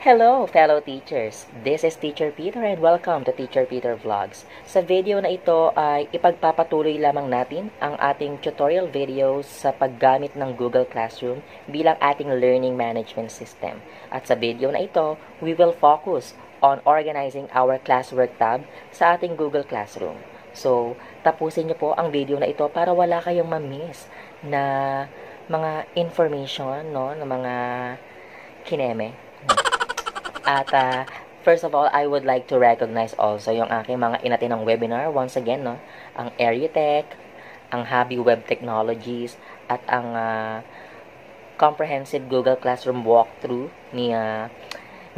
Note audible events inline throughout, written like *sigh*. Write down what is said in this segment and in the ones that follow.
Hello, fellow teachers! This is Teacher Peter and welcome to Teacher Peter Vlogs. Sa video na ito ay ipagpapatuloy lamang natin ang ating tutorial video sa paggamit ng Google Classroom bilang ating learning management system. At sa video na ito, we will focus on organizing our classwork tab sa ating Google Classroom. So, tapusin niyo po ang video na ito para wala kayong mamiss na mga information, no, na mga kineme. At uh, first of all, I would like to recognize also yung aking mga inatin ng webinar. Once again, no? ang Aerotech, ang Hobby Web Technologies, at ang uh, comprehensive Google Classroom walkthrough ni uh,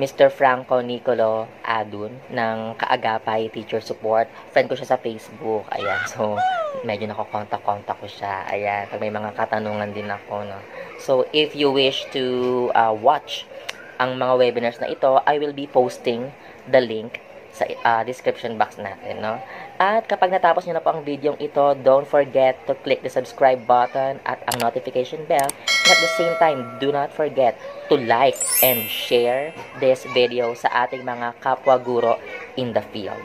Mr. Franco Nicolo Adun ng Kaagapay Teacher Support. Friend ko siya sa Facebook. Ayan, so medyo nakokontak-kontak ko siya. Ayan, pag may mga katanungan din ako. No? So, if you wish to uh, watch ang mga webinars na ito, I will be posting the link sa uh, description box natin, no? At kapag natapos niyo na po ang video ito, don't forget to click the subscribe button at ang notification bell. And at the same time, do not forget to like and share this video sa ating mga kapwa guro in the field.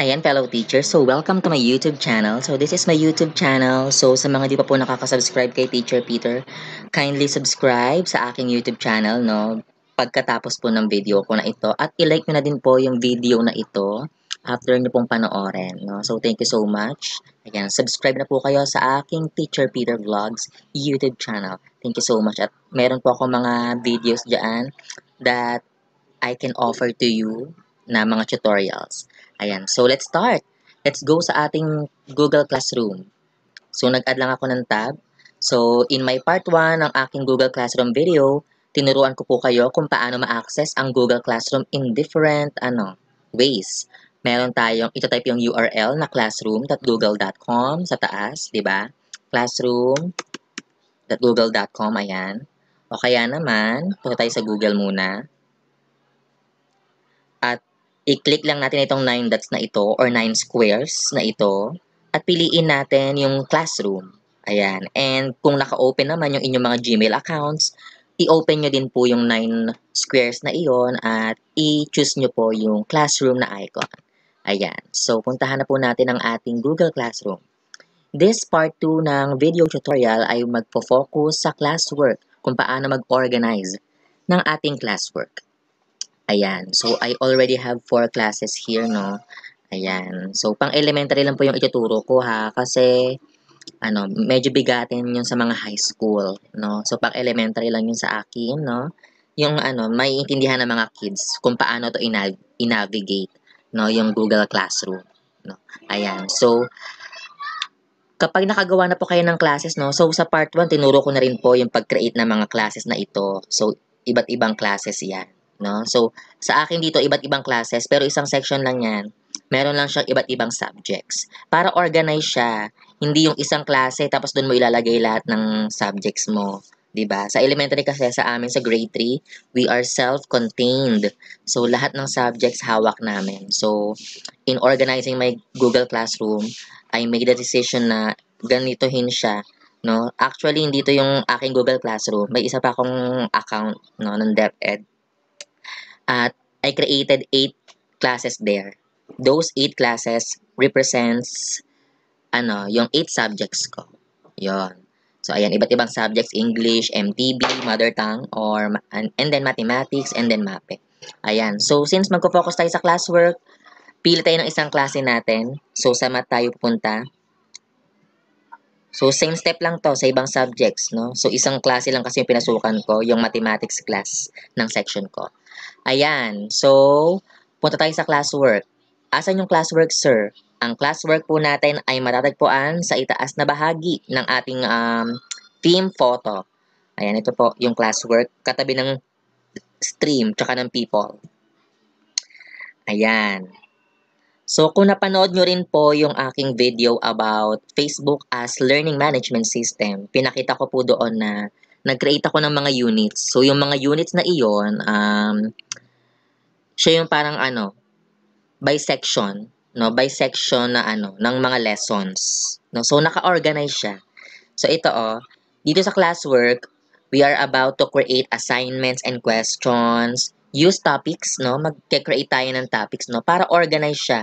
Ayan fellow teachers, so welcome to my YouTube channel. So this is my YouTube channel. So sa mga di pa po nakakasubscribe kay Teacher Peter, kindly subscribe sa aking YouTube channel no pagkatapos po ng video ko na ito. At i-like nyo na din po yung video na ito after nyo pong panoorin. No? So thank you so much. Ayan, subscribe na po kayo sa aking Teacher Peter Vlogs YouTube channel. Thank you so much. At meron po ako mga videos dyan that I can offer to you na mga tutorials. Ayan, so let's start. Let's go sa ating Google Classroom. So nag-add lang ako ng tab. So in my part 1 ng aking Google Classroom video, tinuruan ko po kayo kung paano ma-access ang Google Classroom in different ano, ways. Meron tayong ito-type yung URL na classroom.google.com sa taas, di ba? classroom.google.com, ayan. O kaya naman, punta tayo sa Google muna. At i-click lang natin itong 9 dots na ito or 9 squares na ito at piliin natin yung classroom. Ayan. And kung naka-open naman yung inyong mga Gmail accounts, i-open nyo din po yung 9 squares na iyon at i-choose nyo po yung classroom na icon. Ayan. So, puntahan na po natin ang ating Google Classroom. This part 2 ng video tutorial ay magpo-focus sa classwork kung paano mag-organize ng ating classwork. Ayan. So, I already have four classes here, no? Ayan. So, pang elementary lang po yung ituturo ko, ha? Kasi, ano, medyo bigatin yun sa mga high school, no? So, pang elementary lang yun sa akin, no? Yung, ano, may intindihan ng mga kids kung paano to inag inavigate, no? Yung Google Classroom, no? Ayan. So, kapag nakagawa na po kayo ng classes, no? So, sa part 1, tinuro ko na rin po yung pag-create ng mga classes na ito. So, iba't ibang classes yan no? So, sa akin dito, iba't ibang classes, pero isang section lang yan. Meron lang siyang iba't ibang subjects. Para organize siya, hindi yung isang klase, tapos doon mo ilalagay lahat ng subjects mo. 'di ba? Sa elementary kasi sa amin sa grade 3, we are self-contained. So lahat ng subjects hawak namin. So in organizing my Google Classroom, I made a decision na ganitohin siya, no? Actually hindi to yung aking Google Classroom. May isa pa akong account no ng DepEd at I created eight classes there. Those eight classes represents ano, yung eight subjects ko. Yon. So, ayan, iba't ibang subjects, English, MTB, mother tongue, or, and, then mathematics, and then MAPE. Ayan. So, since magko-focus tayo sa classwork, pili tayo ng isang klase natin. So, sa math tayo pupunta. So, same step lang to sa ibang subjects, no? So, isang klase lang kasi yung pinasukan ko, yung mathematics class ng section ko. Ayan. So, punta tayo sa classwork. Asan yung classwork, sir? Ang classwork po natin ay matatagpuan sa itaas na bahagi ng ating um, team photo. Ayan, ito po yung classwork. Katabi ng stream, tsaka ng people. Ayan. So, kung napanood nyo rin po yung aking video about Facebook as Learning Management System, pinakita ko po doon na nag-create ako ng mga units. So, yung mga units na iyon, um, siya yung parang ano, by section, no? By section na ano, ng mga lessons. No? So, naka-organize siya. So, ito oh, dito sa classwork, we are about to create assignments and questions. Use topics, no? Mag-create tayo ng topics, no? Para organize siya.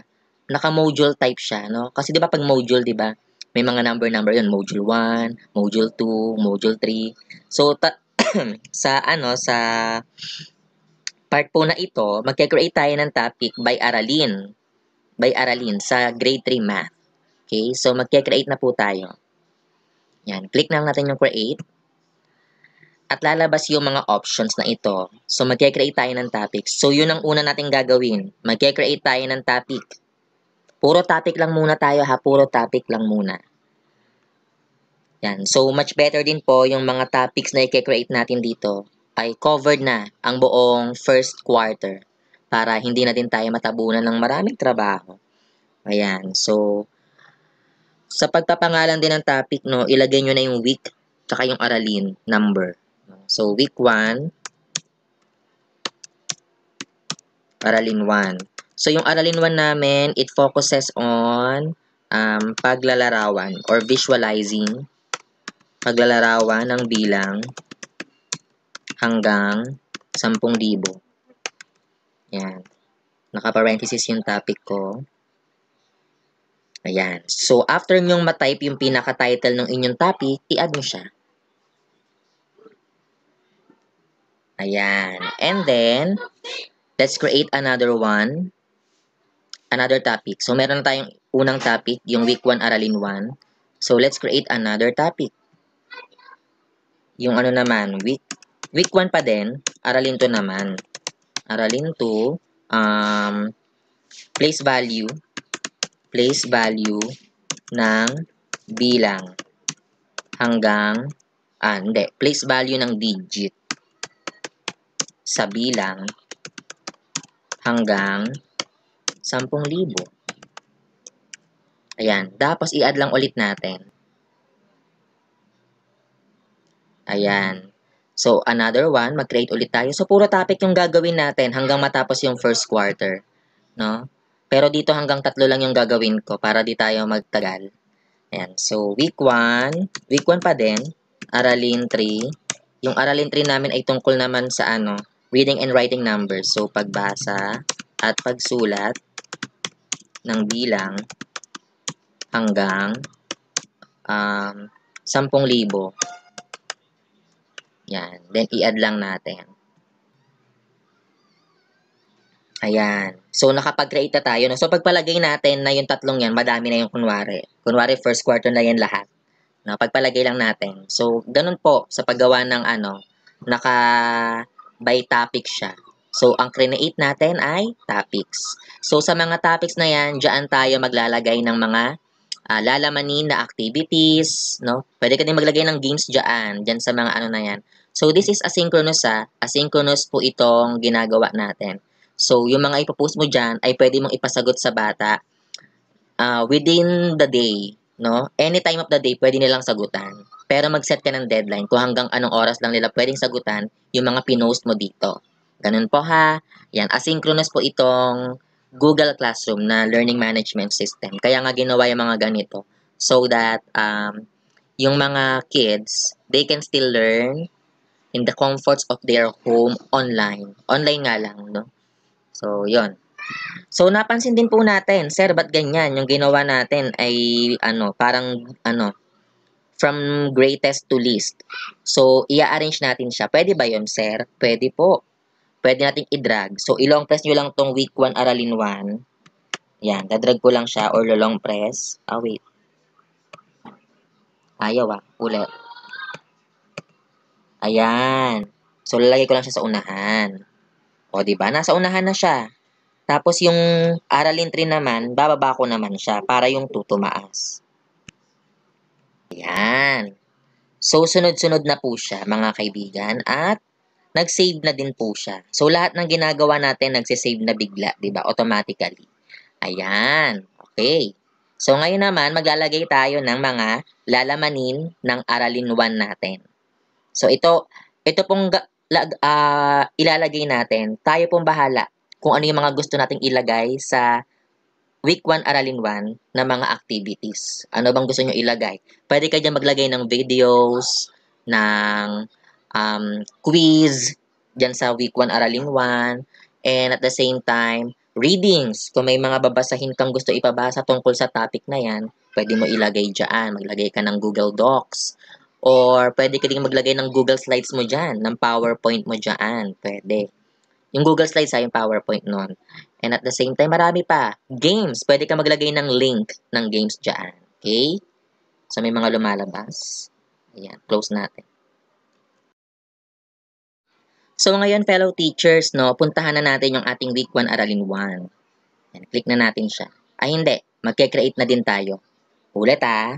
Naka-module type siya, no? Kasi 'di ba pag module, 'di ba? may mga number-number yun, module 1, module 2, module 3. So, *clears throat* sa ano, sa part po na ito, magke-create tayo ng topic by aralin. By aralin sa grade 3 math. Okay? So, magke-create na po tayo. Yan. Click na lang natin yung create. At lalabas yung mga options na ito. So, magke-create tayo ng topic. So, yun ang una natin gagawin. Magke-create tayo ng topic. Puro topic lang muna tayo ha, puro topic lang muna. Yan. So, much better din po yung mga topics na i-create natin dito ay covered na ang buong first quarter para hindi na din tayo matabunan ng maraming trabaho. Ayan. So, sa pagpapangalan din ng topic, no, ilagay nyo na yung week tsaka yung aralin number. So, week 1, aralin 1. So, yung aralin 1 namin, it focuses on um, paglalarawan or visualizing. Paglalarawan ng bilang hanggang 10,000. Yan. Nakaparenthesis yung topic ko. Ayan. So, after nyong matype yung pinaka-title ng inyong topic, i-add mo siya. Ayan. And then, let's create another one another topic. So, meron na tayong unang topic, yung week 1, aralin 1. So, let's create another topic. Yung ano naman, week, week 1 pa din, aralin 2 naman. Aralin 2, um, place value, place value ng bilang hanggang, ah, hindi, place value ng digit sa bilang hanggang 10,000. Ayan. Tapos, i-add lang ulit natin. Ayan. So, another one, mag-create ulit tayo. So, puro topic yung gagawin natin hanggang matapos yung first quarter. No? Pero dito hanggang tatlo lang yung gagawin ko para di tayo magtagal. Ayan. So, week 1, week 1 pa din, aralin 3. Yung aralin 3 namin ay tungkol naman sa ano, reading and writing numbers. So, pagbasa at pagsulat ng bilang hanggang um, 10,000. Yan. Then, i-add lang natin. Ayan. So, nakapag-create na tayo. No? So, pagpalagay natin na yung tatlong yan, madami na yung kunwari. Kunwari, first quarter na yan lahat. No? Pagpalagay lang natin. So, ganun po sa paggawa ng ano, naka by topic siya. So, ang create natin ay topics. So, sa mga topics na yan, dyan tayo maglalagay ng mga uh, lalamanin na activities, no? Pwede ka din maglagay ng games dyan, dyan sa mga ano na yan. So, this is asynchronous ha. Ah. Asynchronous po itong ginagawa natin. So, yung mga ipopost mo dyan ay pwede mong ipasagot sa bata uh, within the day, no? Any time of the day, pwede nilang sagutan. Pero mag-set ka ng deadline kung hanggang anong oras lang nila pwedeng sagutan yung mga pinost mo dito. Ganun po ha. Yan, asynchronous po itong Google Classroom na learning management system. Kaya nga ginawa yung mga ganito so that um, yung mga kids, they can still learn in the comforts of their home online. Online nga lang, no? So, yon. So, napansin din po natin, sir, ba't ganyan? Yung ginawa natin ay, ano, parang, ano, from greatest to least. So, i-arrange natin siya. Pwede ba yon sir? Pwede po pwede nating i-drag. So, ilong press nyo lang tong week 1 aralin 1. Yan, dadrag ko lang siya or long press. Ah, wait. Ayaw ah, ulit. Ayan. So, lalagay ko lang siya sa unahan. O, di ba Nasa unahan na siya. Tapos, yung aralin 3 naman, bababa ko naman siya para yung 2 tumaas. Ayan. So, sunod-sunod na po siya, mga kaibigan. At nag-save na din po siya. So, lahat ng ginagawa natin, nagsisave na bigla, ba diba? Automatically. Ayan. Okay. So, ngayon naman, maglalagay tayo ng mga lalamanin ng aralin 1 natin. So, ito, ito pong uh, ilalagay natin. Tayo pong bahala kung ano yung mga gusto nating ilagay sa week 1 aralin 1 na mga activities. Ano bang gusto nyo ilagay? Pwede kayo maglagay ng videos, ng um, quiz dyan sa week 1 araling 1 and at the same time readings kung may mga babasahin kang gusto ipabasa tungkol sa topic na yan pwede mo ilagay dyan maglagay ka ng Google Docs or pwede ka ding maglagay ng Google Slides mo dyan ng PowerPoint mo dyan pwede yung Google Slides ay yung PowerPoint nun. And at the same time, marami pa. Games. Pwede ka maglagay ng link ng games dyan. Okay? So, may mga lumalabas. Ayan. Close natin. So ngayon, fellow teachers, no, puntahan na natin yung ating week 1 aralin 1. Yan, click na natin siya. Ay ah, hindi, magke-create na din tayo. Ulit ha, ah.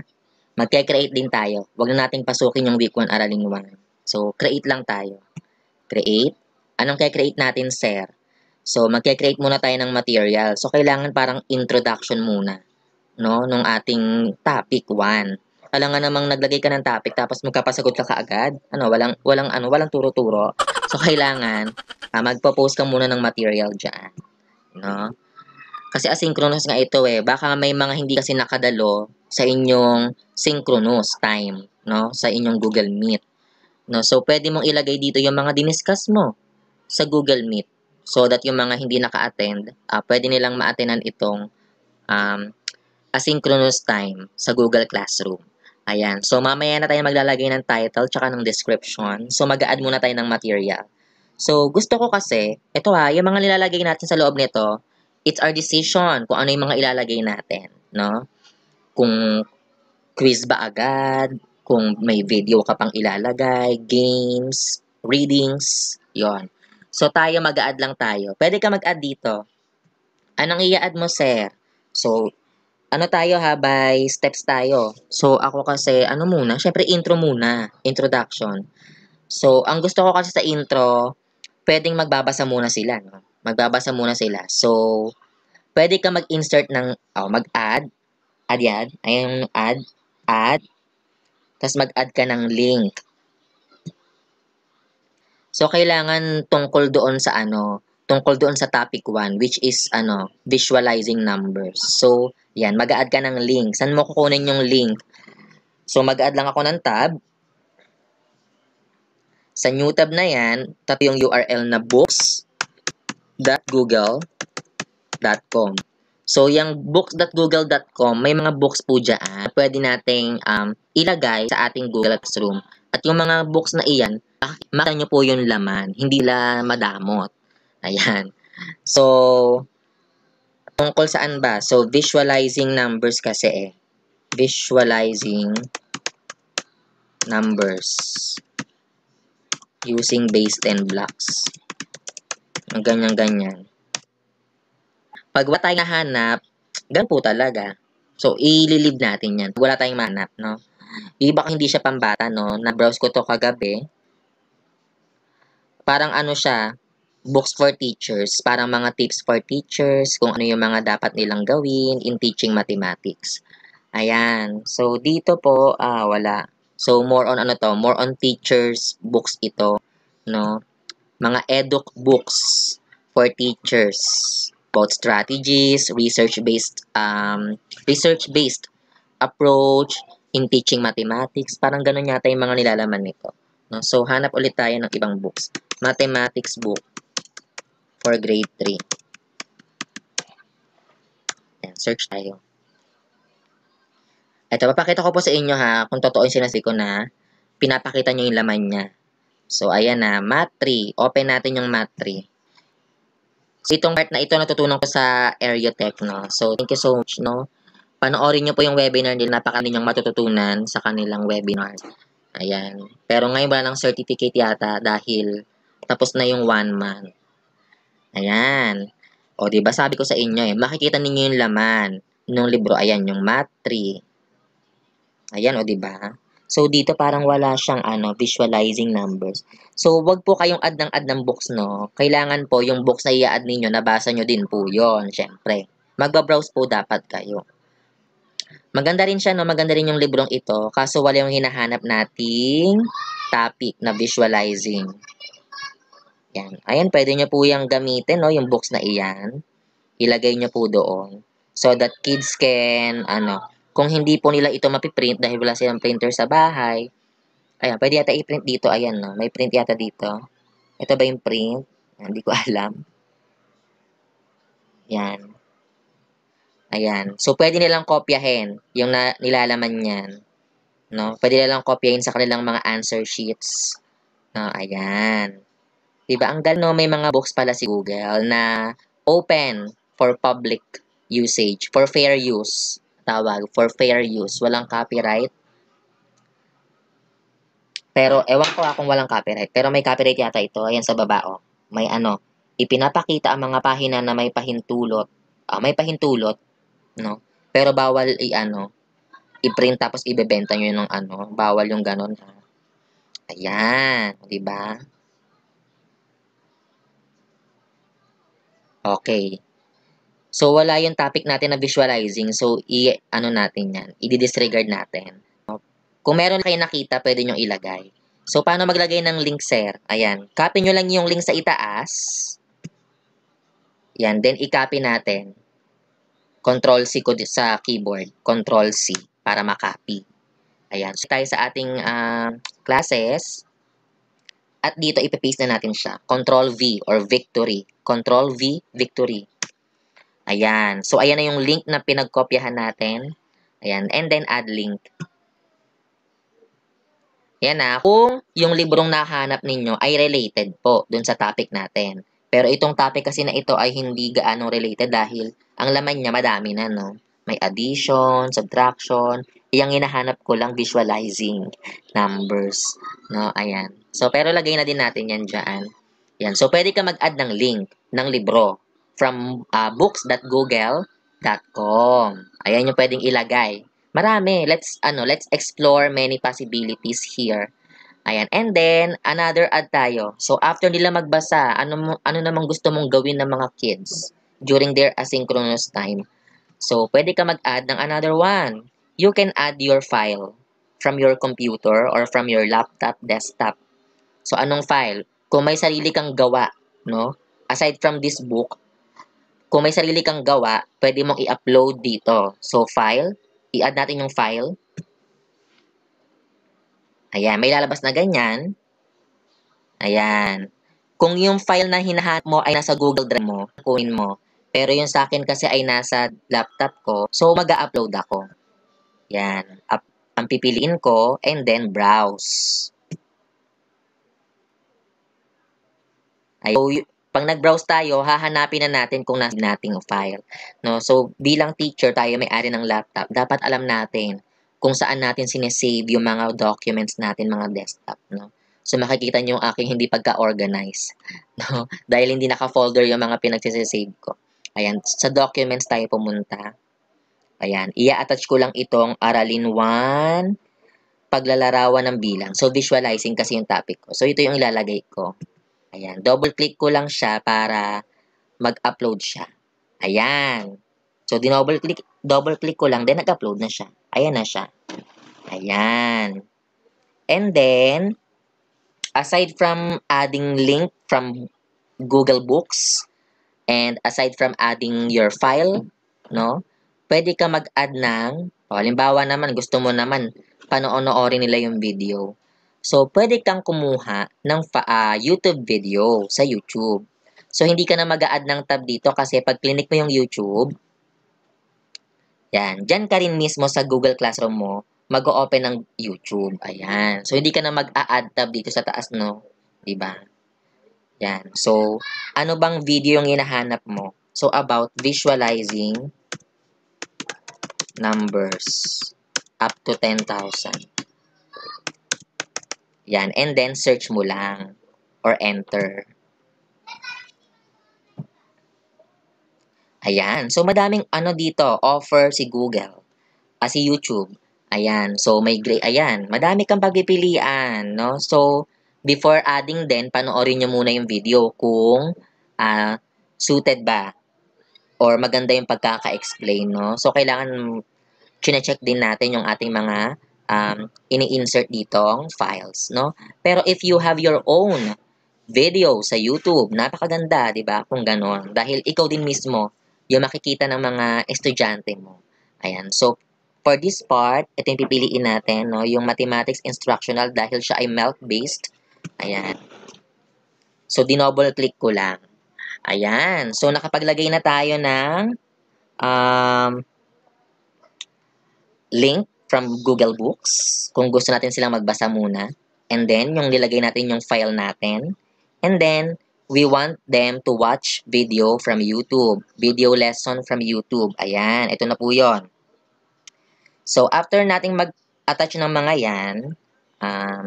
magke-create din tayo. Huwag na nating pasukin yung week 1 aralin 1. So, create lang tayo. Create. Anong kaya-create natin, sir? So, magke-create muna tayo ng material. So, kailangan parang introduction muna, no, nung ating topic 1. nga namang naglagay ka ng topic tapos magkapasagot ka kaagad. Ano, walang, walang, ano, walang turo-turo. So, kailangan uh, magpo-post ka muna ng material dyan. No? Kasi asynchronous nga ito eh. Baka may mga hindi kasi nakadalo sa inyong synchronous time, no? Sa inyong Google Meet. No? So, pwede mong ilagay dito yung mga diniscuss mo sa Google Meet so that yung mga hindi naka-attend, uh, pwede nilang ma-attendan itong um, asynchronous time sa Google Classroom. Ayan. So, mamaya na tayo maglalagay ng title tsaka ng description. So, mag-add muna tayo ng material. So, gusto ko kasi, ito ha, yung mga nilalagay natin sa loob nito, it's our decision kung ano yung mga ilalagay natin. No? Kung quiz ba agad, kung may video ka pang ilalagay, games, readings, yon. So, tayo mag-add lang tayo. Pwede ka mag-add dito. Anong i-add mo, sir? So, ano tayo ha, by steps tayo. So, ako kasi, ano muna? Siyempre, intro muna. Introduction. So, ang gusto ko kasi sa intro, pwedeng magbabasa muna sila. No? Magbabasa muna sila. So, pwede ka mag-insert ng, oh, mag-add. Add yan. Ayan yung add. Add. Tapos mag-add ka ng link. So, kailangan tungkol doon sa ano, tungkol doon sa topic 1 which is ano visualizing numbers. So, yan, mag-add ka ng link. Saan mo kukunin yung link? So, mag-add lang ako ng tab. Sa new tab na yan, tatlo yung URL na books.google.com. So, yung books.google.com, may mga books po dyan. Pwede nating um, ilagay sa ating Google Classroom. At yung mga books na iyan, ah, makita nyo po yung laman. Hindi la madamot. Ayan. So, tungkol saan ba? So, visualizing numbers kasi eh. Visualizing numbers using base 10 blocks. Ganyan-ganyan. Pag wala tayong nahanap, ganun po talaga. So, ililib natin yan. wala tayong manap, no? Iba hindi siya pambata, no? Na-browse ko to kagabi. Parang ano siya, books for teachers, parang mga tips for teachers, kung ano yung mga dapat nilang gawin in teaching mathematics. Ayan. So, dito po, ah, wala. So, more on ano to, more on teachers books ito, no? Mga eduk books for teachers. Both strategies, research-based, um, research-based approach in teaching mathematics. Parang ganun yata yung mga nilalaman nito. No? So, hanap ulit tayo ng ibang books. Mathematics book for grade 3. Ayan, search tayo. Ito, papakita ko po sa inyo ha, kung totoo yung sinasabi ko na pinapakita nyo yung laman niya. So, ayan na, math 3. Open natin yung math 3. So, itong part na ito natutunan ko sa Aerotech, no? So, thank you so much, no? Panoorin nyo po yung webinar nila, napakali nyong matututunan sa kanilang webinar. Ayan. Pero ngayon wala ng certificate yata dahil tapos na yung one month. Ayan. O, ba diba, sabi ko sa inyo eh, makikita ninyo yung laman ng libro. Ayan, yung math 3. Ayan, o, ba diba? So, dito parang wala siyang ano, visualizing numbers. So, wag po kayong add ng add ng books, no? Kailangan po yung books na i-add ninyo, nabasa nyo din po yon syempre. Magbabrowse po dapat kayo. Maganda rin siya, no? Maganda rin yung librong ito. Kaso wala yung hinahanap nating topic na visualizing. Yan. Ayan, pwede nyo po yung gamitin, no? Yung box na iyan. Ilagay nyo po doon. So that kids can, ano, kung hindi po nila ito mapiprint dahil wala silang printer sa bahay, ayan, pwede yata i-print dito. Ayan, no? May print yata dito. Ito ba yung print? hindi ko *laughs* alam. Yan. Ayan. So, pwede nilang kopyahin yung na, nilalaman niyan. No? Pwede nilang kopyahin sa kanilang mga answer sheets. No, ah, ayan. Diba? Ang galing, May mga books pala si Google na open for public usage, for fair use. Tawag, for fair use. Walang copyright. Pero, ewan ko akong walang copyright. Pero may copyright yata ito. Ayan sa baba, oh. May ano, ipinapakita ang mga pahina na may pahintulot. Uh, may pahintulot, no? Pero bawal i-ano, i-print tapos ibebenta nyo ng ano. Bawal yung ganon, ha? Ayan, di ba? Okay. So, wala yung topic natin na visualizing. So, i ano natin yan. I-disregard natin. Kung meron kayo nakita, pwede nyo ilagay. So, paano maglagay ng link, sir? Ayan. Copy nyo lang yung link sa itaas. Yan. Then, i-copy natin. Control-C sa keyboard. Control-C para makopy. Ayan. So, tayo sa ating uh, classes. At dito, ipipaste na natin siya. Control V or victory. Control V, victory. Ayan. So, ayan na yung link na pinagkopyahan natin. Ayan. And then, add link. Ayan na. Kung yung librong nahanap ninyo ay related po dun sa topic natin. Pero itong topic kasi na ito ay hindi gaano related dahil ang laman niya madami na, no? May addition, subtraction. Yung hinahanap ko lang visualizing numbers. No, ayan. So, pero lagay na din natin yan dyan. Yan. So, pwede ka mag-add ng link ng libro from uh, ah, books.google.com. Ayan yung pwedeng ilagay. Marami. Let's, ano, let's explore many possibilities here. Ayan. And then, another ad tayo. So, after nila magbasa, ano, ano namang gusto mong gawin ng mga kids during their asynchronous time? So, pwede ka mag-add ng another one. You can add your file from your computer or from your laptop, desktop So, anong file? Kung may sarili kang gawa, no? Aside from this book, kung may sarili kang gawa, pwede mong i-upload dito. So, file. I-add natin yung file. Ayan, may lalabas na ganyan. Ayan. Kung yung file na hinahanap mo ay nasa Google Drive mo, kunin mo. Pero yung sa akin kasi ay nasa laptop ko, so mag-upload ako. Yan. Up, ang pipiliin ko, and then browse. Ay, so, pag nag-browse tayo, hahanapin na natin kung nasa nating file. No? So, bilang teacher, tayo may-ari ng laptop. Dapat alam natin kung saan natin sinesave yung mga documents natin, mga desktop. No? So, makikita nyo yung aking hindi pagka-organize. *laughs* No? Dahil hindi naka-folder yung mga pinagsisave ko. Ayan, sa documents tayo pumunta. Ayan, ia-attach ko lang itong aralin 1, paglalarawan ng bilang. So, visualizing kasi yung topic ko. So, ito yung ilalagay ko. Ayan, double click ko lang siya para mag-upload siya. Ayan. So, dinouble click, double click ko lang, then nag-upload na siya. Ayan na siya. Ayan. And then, aside from adding link from Google Books, and aside from adding your file, no, pwede ka mag-add ng, halimbawa naman, gusto mo naman, panoonorin nila yung video. So, pwede kang kumuha ng uh, YouTube video sa YouTube. So, hindi ka na mag add ng tab dito kasi pag clinic mo yung YouTube, yan, dyan ka rin mismo sa Google Classroom mo, mag-open ng YouTube. Ayan. So, hindi ka na mag-add tab dito sa taas, no? ba? Diba? Yan. So, ano bang video yung hinahanap mo? So, about visualizing numbers up to 10,000. Yan. And then, search mo lang. Or enter. Ayan. So, madaming ano dito. Offer si Google. Ah, si YouTube. Ayan. So, may gray. Ayan. Madami kang pagpipilian. No? So, before adding then, panoorin nyo muna yung video kung uh, suited ba or maganda yung pagkaka-explain, no? So, kailangan chinecheck din natin yung ating mga um, mm-hmm. ini-insert ditong files, no? Pero if you have your own video sa YouTube, napakaganda, di ba? Kung ganon. Dahil ikaw din mismo yung makikita ng mga estudyante mo. Ayan. So, for this part, ito yung pipiliin natin, no? Yung mathematics instructional dahil siya ay milk-based. Ayan. So, dinoble click ko lang. Ayan. So, nakapaglagay na tayo ng um, link from Google Books kung gusto natin silang magbasa muna. And then, yung nilagay natin yung file natin. And then, we want them to watch video from YouTube. Video lesson from YouTube. Ayan, ito na po yon. So, after nating mag-attach ng mga yan, um,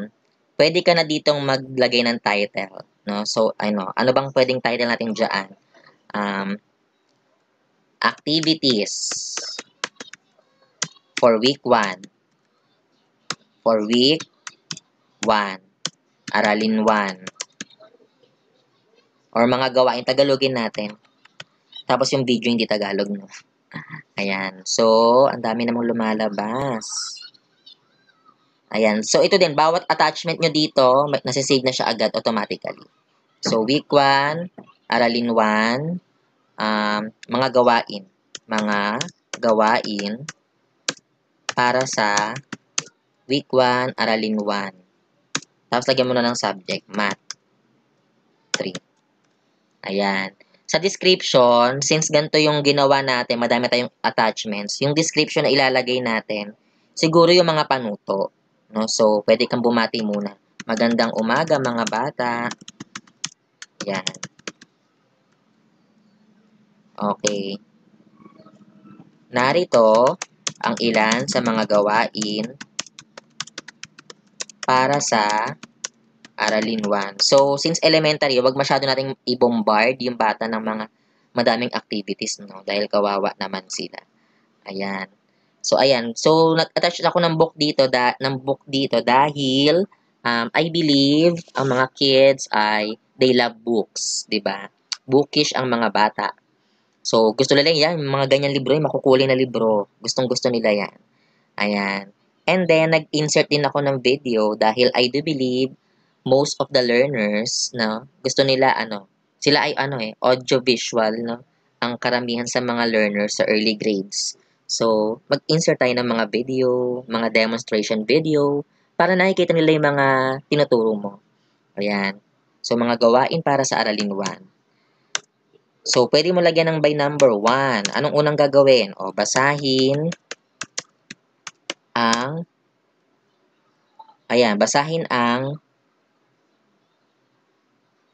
pwede ka na ditong maglagay ng title. No? So, ano, ano bang pwedeng title natin dyan? Um, activities for week 1. For week 1. Aralin 1. Or mga gawain Tagalogin natin. Tapos yung video hindi Tagalog, no? Ah, ayan. So, ang dami namang lumalabas. Ayan. So, ito din. Bawat attachment nyo dito, nasa-save na siya agad automatically. So, week 1, aralin 1, um, mga gawain. Mga gawain para sa week 1, aralin 1. Tapos lagyan mo na ng subject, math. 3. Ayan. Sa description, since ganito yung ginawa natin, madami tayong attachments, yung description na ilalagay natin, siguro yung mga panuto. No? So, pwede kang bumati muna. Magandang umaga mga bata. Yan. Okay. Narito, ang ilan sa mga gawain para sa aralin 1. So, since elementary, wag masyado nating i-bombard yung bata ng mga madaming activities, no? Dahil kawawa naman sila. Ayan. So, ayan. So, nag-attach ako ng book dito, da ng book dito dahil um, I believe ang mga kids ay they love books, 'di ba? Bookish ang mga bata. So, gusto nila yan, mga ganyan libro, yung makukuling na libro. Gustong-gusto nila yan. Ayan. And then, nag-insert din ako ng video dahil I do believe most of the learners, no, gusto nila, ano, sila ay, ano eh, audio-visual, no, ang karamihan sa mga learners sa early grades. So, mag-insert tayo ng mga video, mga demonstration video, para nakikita nila yung mga tinuturo mo. Ayan. So, mga gawain para sa Araling 1. So, pwede mo lagyan ng by number 1. Anong unang gagawin? O, basahin ang Ayan, basahin ang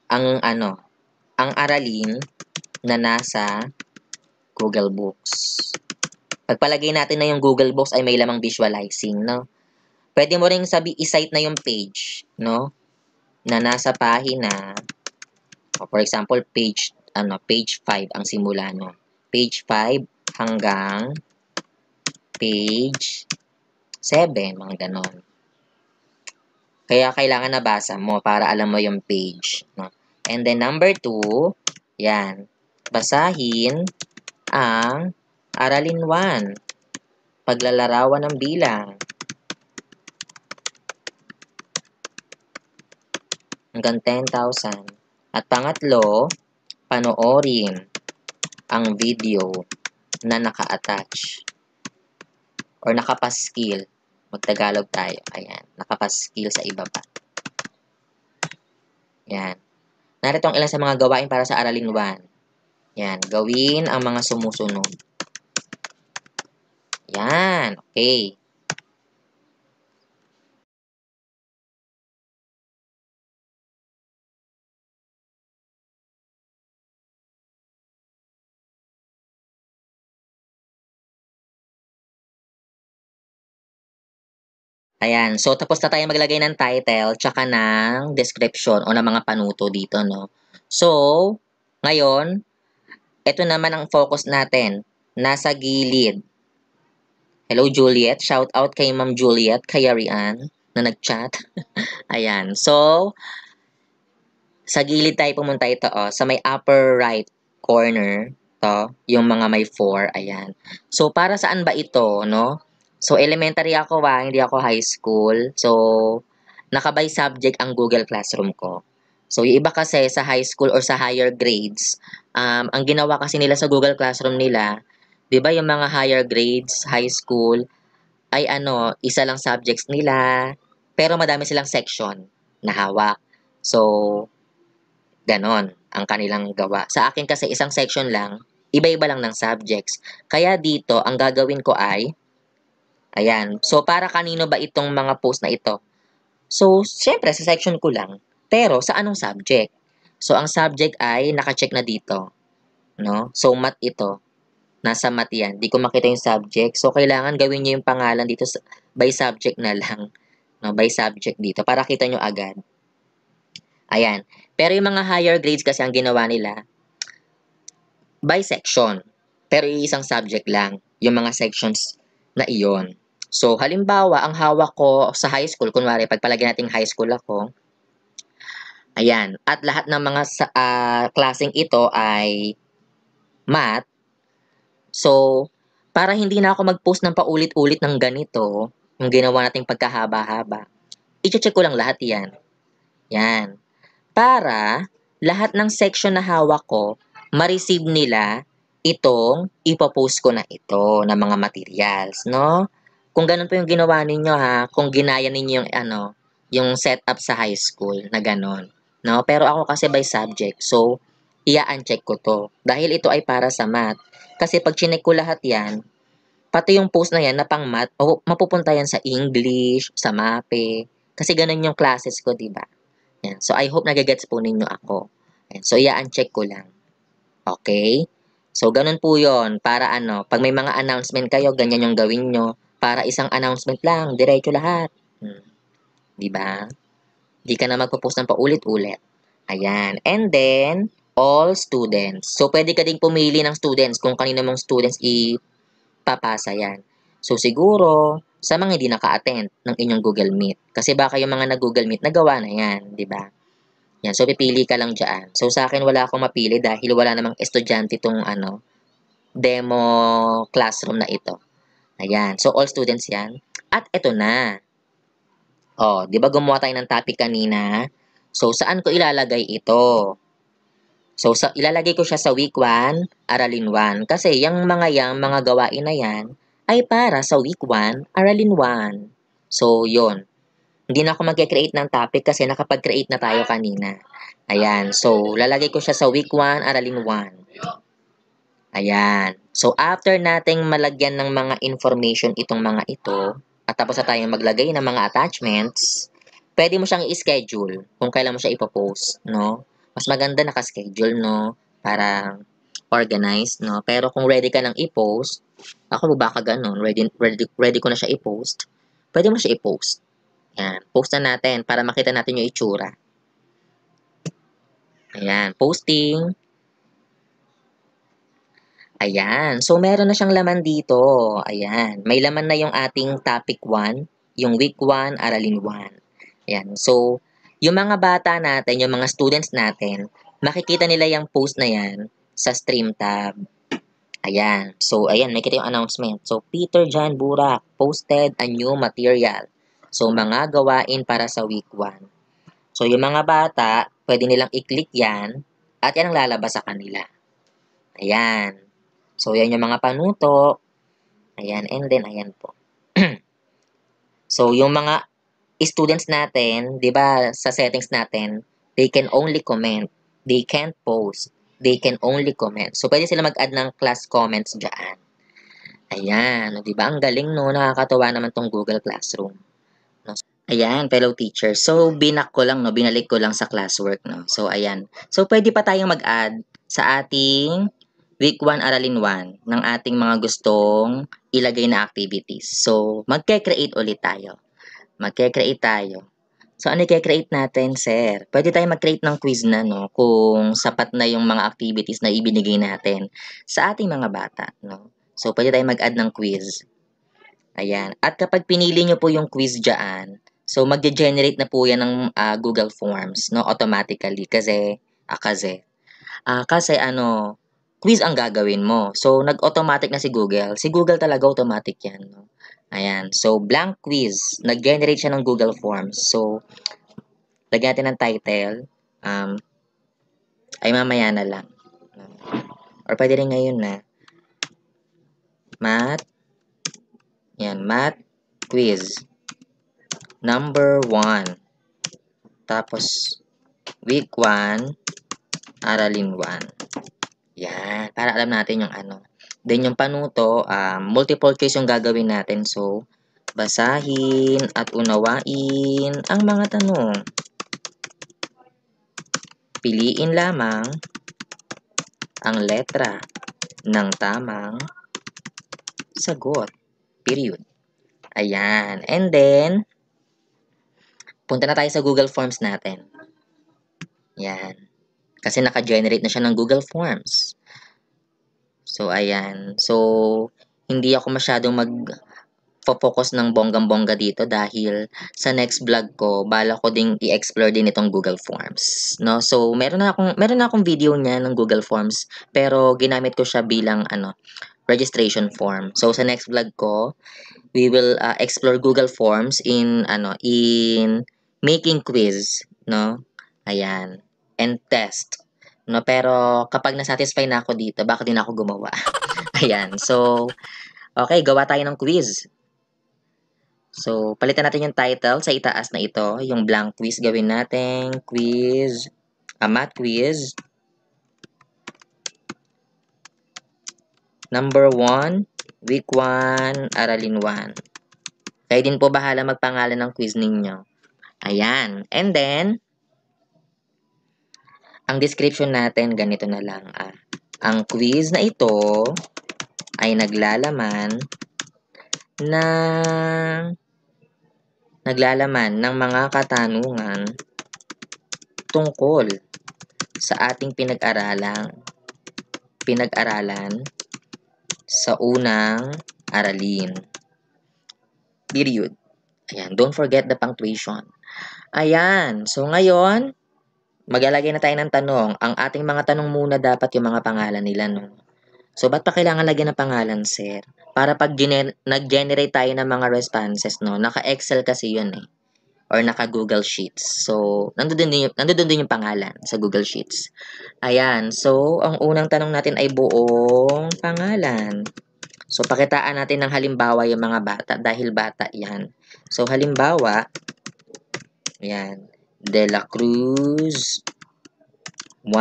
ang ano, ang aralin na nasa Google Books. Pagpalagay natin na yung Google Books ay may lamang visualizing, no? Pwede mo ring sabi i-cite na yung page, no? Na nasa pahina, o for example, page ano, page 5 ang simula nun. Page 5 hanggang page 7, mga ganon. Kaya kailangan nabasa mo para alam mo yung page. No? And then number 2, yan, basahin ang aralin 1, paglalarawan ng bilang. Hanggang 10,000. At pangatlo, panoorin ang video na naka-attach or nakapaskil. Magtagalog tayo. Ayan. Nakapaskil sa ibaba. ayan Narito ang ilan sa mga gawain para sa Aralin 1. ayan Gawin ang mga sumusunod. ayan Okay. Ayan. So, tapos na tayo maglagay ng title tsaka ng description o ng mga panuto dito, no? So, ngayon, ito naman ang focus natin. Nasa gilid. Hello, Juliet. Shout out kay Ma'am Juliet, kay Arian, na nag-chat. *laughs* Ayan. So, sa gilid tayo pumunta ito, oh, sa may upper right corner, to, yung mga may 4, ayan. So, para saan ba ito, no? So, elementary ako ba, hindi ako high school. So, nakabay subject ang Google Classroom ko. So, yung iba kasi sa high school or sa higher grades, um, ang ginawa kasi nila sa Google Classroom nila, di ba yung mga higher grades, high school, ay ano, isa lang subjects nila, pero madami silang section na hawak. So, ganon ang kanilang gawa. Sa akin kasi isang section lang, iba-iba lang ng subjects. Kaya dito, ang gagawin ko ay, Ayan. So, para kanino ba itong mga post na ito? So, syempre, sa section ko lang. Pero, sa anong subject? So, ang subject ay nakacheck na dito. No? So, mat ito. Nasa mat yan. Di ko makita yung subject. So, kailangan gawin niyo yung pangalan dito by subject na lang. No? By subject dito. Para kita nyo agad. Ayan. Pero yung mga higher grades kasi ang ginawa nila, by section. Pero iisang subject lang, yung mga sections na iyon. So, halimbawa, ang hawak ko sa high school, kunwari, pagpalagyan natin high school ako, ayan, at lahat ng mga sa, uh, klaseng ito ay math. So, para hindi na ako mag-post ng paulit-ulit ng ganito, yung ginawa nating pagkahaba-haba, iche check ko lang lahat yan. Yan. Para lahat ng section na hawak ko, ma-receive nila itong ipopost ko na ito ng mga materials, no? Kung ganun po yung ginawa ninyo ha, kung ginaya ninyo yung ano, yung setup sa high school na ganun. No? Pero ako kasi by subject, so ia-uncheck ko to. Dahil ito ay para sa math. Kasi pag chinek ko lahat yan, pati yung post na yan na pang math, mapupunta yan sa English, sa MAPE. Kasi ganun yung classes ko, di ba? Yan. So, I hope nagagets po ninyo ako. Yan. So, ia-uncheck ko lang. Okay? So, ganun po yon Para ano, pag may mga announcement kayo, ganyan yung gawin nyo. Para isang announcement lang, diretso lahat. Hmm. Di ba? Di ka na magpo-post ng paulit-ulit. Ayan. And then, all students. So, pwede ka ding pumili ng students kung kanino mong students ipapasa yan. So, siguro, sa mga hindi naka-attend ng inyong Google Meet. Kasi baka yung mga nag-Google Meet, nagawa na yan, di ba? Yan, so pipili ka lang diyan. So sa akin wala akong mapili dahil wala namang estudyante itong ano, demo classroom na ito. Ayan. So, all students yan. At ito na. O, oh, di ba gumawa tayo ng topic kanina? So, saan ko ilalagay ito? So, sa, ilalagay ko siya sa week 1, aralin 1. Kasi yung mga yang mga gawain na yan ay para sa week 1, aralin 1. So, yon Hindi na ako mag-create ng topic kasi nakapag-create na tayo kanina. Ayan. So, lalagay ko siya sa week 1, aralin 1. Ayan. So, after nating malagyan ng mga information itong mga ito, at tapos na tayo maglagay ng mga attachments, pwede mo siyang i-schedule kung kailan mo siya ipopost, no? Mas maganda nakaschedule, no? Para organized, no? Pero kung ready ka nang i-post, ako ba baka ganun, ready, ready, ready ko na siya i-post, pwede mo siya i-post. Ayan, post na natin para makita natin yung itsura. Ayan, posting. Ayan. So, meron na siyang laman dito. Ayan. May laman na yung ating topic 1, yung week 1, aralin 1. Ayan. So, yung mga bata natin, yung mga students natin, makikita nila yung post na yan sa stream tab. Ayan. So, ayan. May kita yung announcement. So, Peter John Burak posted a new material. So, mga gawain para sa week 1. So, yung mga bata, pwede nilang i-click yan at yan ang lalabas sa kanila. Ayan. So, yan yung mga panuto. Ayan, and then, ayan po. *clears throat* so, yung mga students natin, di ba, sa settings natin, they can only comment. They can't post. They can only comment. So, pwede sila mag-add ng class comments dyan. Ayan, di ba? Ang galing, no? Nakakatawa naman tong Google Classroom. No? Ayan, fellow teacher. So, binak ko lang, no? Binalik ko lang sa classwork, no? So, ayan. So, pwede pa tayong mag-add sa ating week 1 aralin 1 ng ating mga gustong ilagay na activities. So, magke-create ulit tayo. Magke-create tayo. So, ano i-create natin, sir? Pwede tayo mag-create ng quiz na, no? Kung sapat na yung mga activities na ibinigay natin sa ating mga bata, no? So, pwede tayo mag-add ng quiz. Ayan. At kapag pinili nyo po yung quiz dyan, so, mag-generate na po yan ng uh, Google Forms, no? Automatically. Kasi, ah, kasi, ah, kasi ano, quiz ang gagawin mo. So, nag-automatic na si Google. Si Google talaga automatic yan. No? Ayan. So, blank quiz. Nag-generate siya ng Google Forms. So, lagyan natin ng title. Um, ay mamaya na lang. Or pwede rin ngayon na math yan, math quiz number 1 tapos week 1 aralin 1 yan, para alam natin yung ano. Then yung panuto, um, multiple choice yung gagawin natin. So, basahin at unawain ang mga tanong. Piliin lamang ang letra ng tamang sagot. Period. Ayan. And then, punta na tayo sa Google Forms natin. Yan. Kasi naka-generate na siya ng Google Forms. So, ayan. So, hindi ako masyadong mag focus ng bonggang-bongga dito dahil sa next vlog ko, bala ko ding i-explore din itong Google Forms. No? So, meron na akong, meron na akong video niya ng Google Forms, pero ginamit ko siya bilang ano, registration form. So, sa next vlog ko, we will uh, explore Google Forms in, ano, in making quiz. No? Ayan and test. No, pero kapag na-satisfy na ako dito, bakit din ako gumawa? *laughs* Ayan. So, okay, gawa tayo ng quiz. So, palitan natin yung title sa itaas na ito, yung blank quiz. Gawin natin quiz, a math quiz. Number 1, week 1, aralin 1. Kayo din po bahala magpangalan ng quiz ninyo. Ayan. And then, ang description natin ganito na lang. Ah. Ang quiz na ito ay naglalaman na naglalaman ng mga katanungan tungkol sa ating pinag-aralan pinag-aralan sa unang aralin. Period. Ayan, don't forget the punctuation. Ayan, so ngayon, maglalagay na tayo ng tanong. Ang ating mga tanong muna dapat yung mga pangalan nila, no? So, ba't pa kailangan lagyan ng pangalan, sir? Para pag nag-generate tayo ng mga responses, no? Naka-Excel kasi yun, eh. Or naka-Google Sheets. So, nandoon din, yung, nandoon din yung pangalan sa Google Sheets. Ayan. So, ang unang tanong natin ay buong pangalan. So, pakitaan natin ng halimbawa yung mga bata dahil bata yan. So, halimbawa, yan. De La Cruz 1.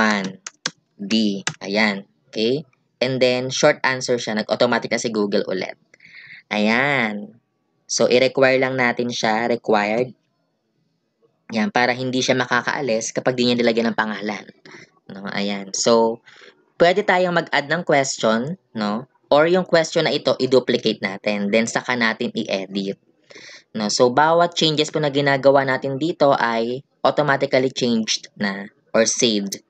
D. Ayan. Okay? And then, short answer siya. Nag-automatic na si Google ulit. Ayan. So, i-require lang natin siya. Required. Ayan. Para hindi siya makakaalis kapag di niya nilagyan ng pangalan. No? Ayan. So, pwede tayong mag-add ng question. No? Or yung question na ito, i-duplicate natin. Then, saka natin i-edit na So, bawat changes po na ginagawa natin dito ay automatically changed na or saved.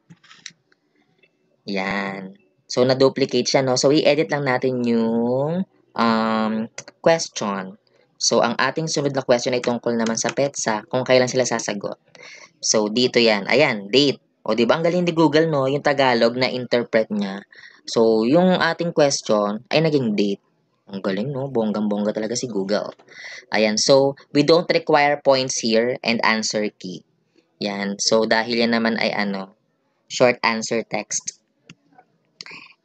Yan. So, na-duplicate siya, no? So, i-edit lang natin yung um, question. So, ang ating sunod na question ay tungkol naman sa PETSA, kung kailan sila sasagot. So, dito yan. Ayan, date. O, di ba? Ang galing ni Google, no? Yung Tagalog na interpret niya. So, yung ating question ay naging date. Ang galing, no? Bonggang-bongga talaga si Google. Oh. Ayan, so, we don't require points here and answer key. Yan, so dahil yan naman ay ano, short answer text.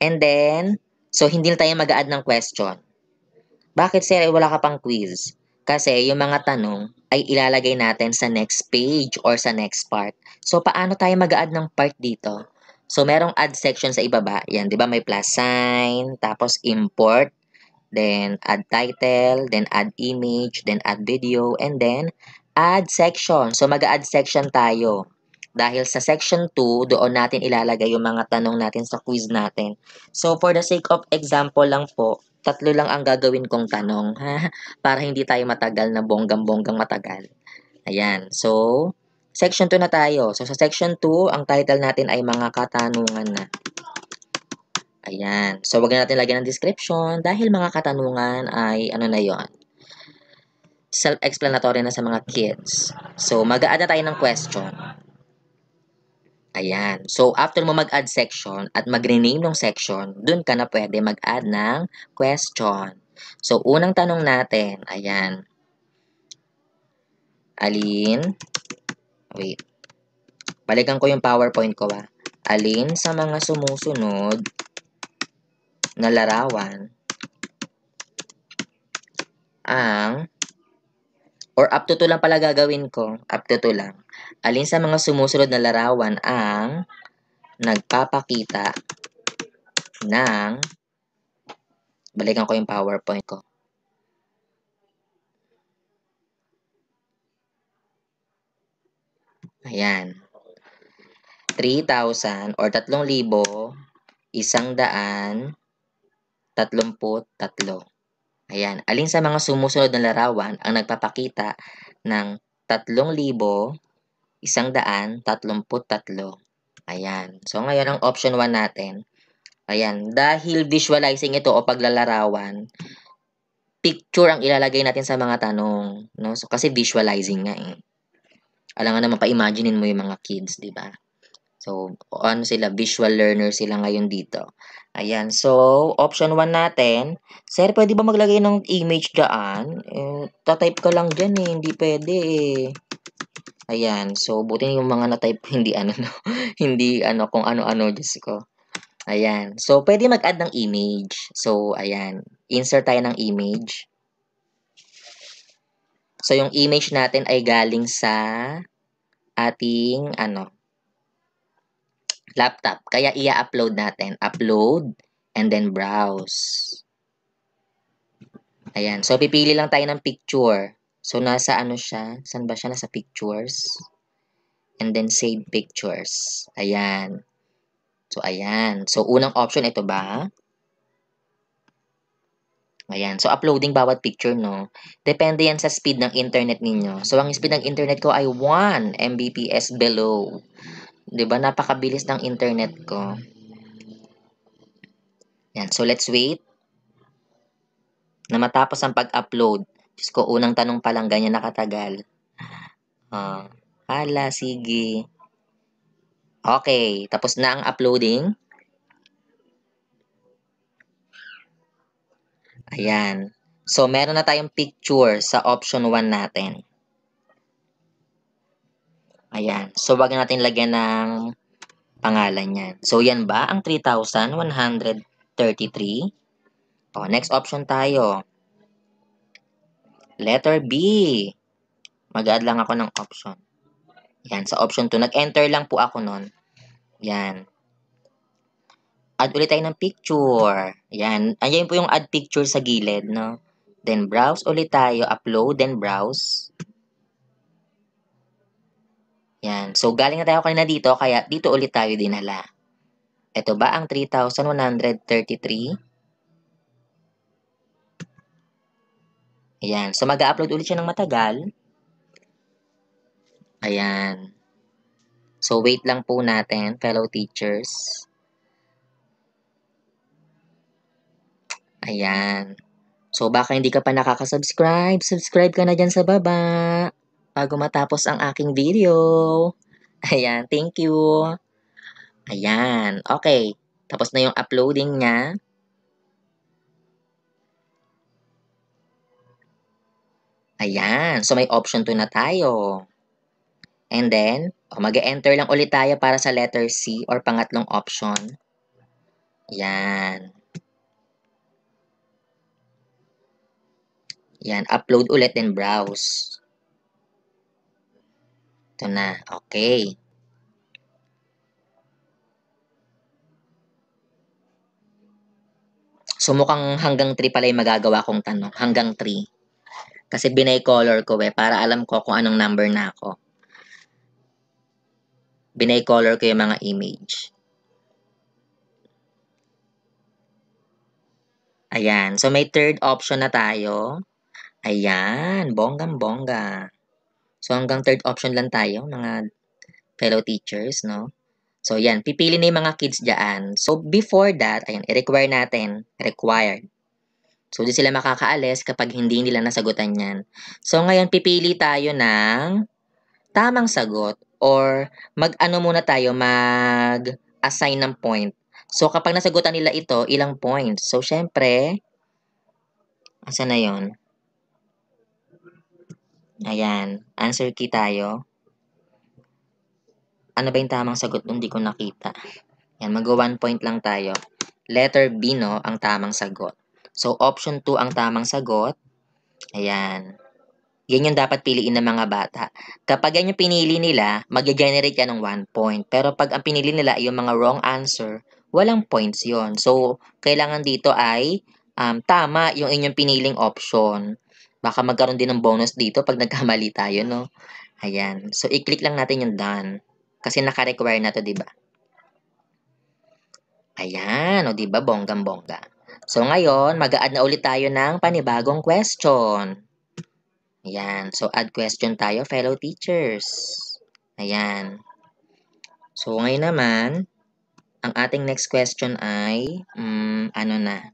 And then, so hindi na tayo mag-add ng question. Bakit sir, wala ka pang quiz? Kasi yung mga tanong ay ilalagay natin sa next page or sa next part. So, paano tayo mag-add ng part dito? So, merong add section sa ibaba. Yan, di ba? May plus sign, tapos import, then add title, then add image, then add video, and then add section. So mag-add section tayo. Dahil sa section 2, doon natin ilalagay yung mga tanong natin sa quiz natin. So for the sake of example lang po, tatlo lang ang gagawin kong tanong ha? *laughs* para hindi tayo matagal na bonggang-bonggang matagal. Ayan. So section 2 na tayo. So sa section 2, ang title natin ay mga katanungan na. Ayan. So, wag na natin lagyan ng description dahil mga katanungan ay ano na yon self-explanatory na sa mga kids. So, mag-add na tayo ng question. Ayan. So, after mo mag-add section at mag-rename ng section, dun ka na pwede mag-add ng question. So, unang tanong natin, ayan. Alin? Wait. Balikan ko yung PowerPoint ko, ah. Alin sa mga sumusunod na larawan ang or up to 2 lang pala gagawin ko, up to 2 lang. Alin sa mga sumusunod na larawan ang nagpapakita ng balikan ko yung PowerPoint ko. Ayan. 3,000 or 3,000 isang daan 33. Ayan, alin sa mga sumusunod na larawan ang nagpapakita ng 3,133? Ayan. So, ngayon ang option 1 natin. Ayan, dahil visualizing ito o paglalarawan, picture ang ilalagay natin sa mga tanong. No? So, kasi visualizing nga eh. Alam nga naman, pa-imaginein mo yung mga kids, di ba? So, ano sila, visual learner sila ngayon dito. Ayan, so, option 1 natin. Sir, pwede ba maglagay ng image daan? Eh, tatype ka lang dyan eh, hindi pwede eh. Ayan, so, buti yung mga na-type *laughs* hindi ano, no? hindi ano, kung ano-ano, Diyos ko. Ayan, so, pwede mag-add ng image. So, ayan, insert tayo ng image. So, yung image natin ay galing sa ating, ano, laptop. Kaya ia-upload natin. Upload and then browse. Ayan. So, pipili lang tayo ng picture. So, nasa ano siya? San ba siya? Nasa pictures. And then, save pictures. Ayan. So, ayan. So, unang option, ito ba? Ayan. So, uploading bawat picture, no? Depende yan sa speed ng internet ninyo. So, ang speed ng internet ko ay 1 Mbps below. 'Di ba? Napakabilis ng internet ko. Yan. So, let's wait na matapos ang pag-upload. Diyos ko, unang tanong pa lang, ganyan nakatagal. Uh, *laughs* hala, sige. Okay, tapos na ang uploading. Ayan. So, meron na tayong picture sa option 1 natin. Ayan. So, wag natin lagyan ng pangalan yan. So, yan ba ang 3,133? O, next option tayo. Letter B. Mag-add lang ako ng option. Yan, sa option 2. Nag-enter lang po ako nun. Yan. Add ulit tayo ng picture. Ayan. Ayan po yung add picture sa gilid, no? Then, browse ulit tayo. Upload, then browse. Yan. So, galing na tayo kanina dito, kaya dito ulit tayo dinala. Ito ba ang 3,133? Ayan. So, mag-upload ulit siya ng matagal. Ayan. So, wait lang po natin, fellow teachers. Ayan. So, baka hindi ka pa nakakasubscribe, subscribe ka na dyan sa baba bago matapos ang aking video. Ayan, thank you. Ayan, okay. Tapos na yung uploading niya. Ayan, so may option to na tayo. And then, oh, mag -e enter lang ulit tayo para sa letter C or pangatlong option. Ayan. Ayan, upload ulit then browse. Ito na. Okay. So mukhang hanggang 3 pala yung magagawa kong tanong. Hanggang 3. Kasi binay-color ko eh, para alam ko kung anong number na ako. Binay-color ko yung mga image. Ayan. So may third option na tayo. Ayan. Bonggang-bongga. -bongga. So, hanggang third option lang tayo, mga fellow teachers, no? So, yan. Pipili na yung mga kids dyan. So, before that, ayan, i-require natin. Required. So, di sila makakaalis kapag hindi nila nasagutan yan. So, ngayon, pipili tayo ng tamang sagot or mag-ano muna tayo, mag-assign ng point. So, kapag nasagutan nila ito, ilang points? So, syempre, asa na yon Ayan, answer key tayo. Ano ba yung tamang sagot? Hindi ko nakita. Ayan, mag one point lang tayo. Letter B, no, ang tamang sagot. So, option 2 ang tamang sagot. Ayan. Yan yung dapat piliin ng mga bata. Kapag yan yung pinili nila, mag-generate yan ng 1 point. Pero pag ang pinili nila yung mga wrong answer, walang points yon So, kailangan dito ay um, tama yung inyong piniling option. Baka magkaroon din ng bonus dito pag nagkamali tayo, no? Ayan. So, i-click lang natin yung done. Kasi naka-require na to, di ba? Ayan, o di ba? Bonggang-bongga. So, ngayon, mag-add na ulit tayo ng panibagong question. Ayan. So, add question tayo, fellow teachers. Ayan. So, ngayon naman, ang ating next question ay, um, ano na?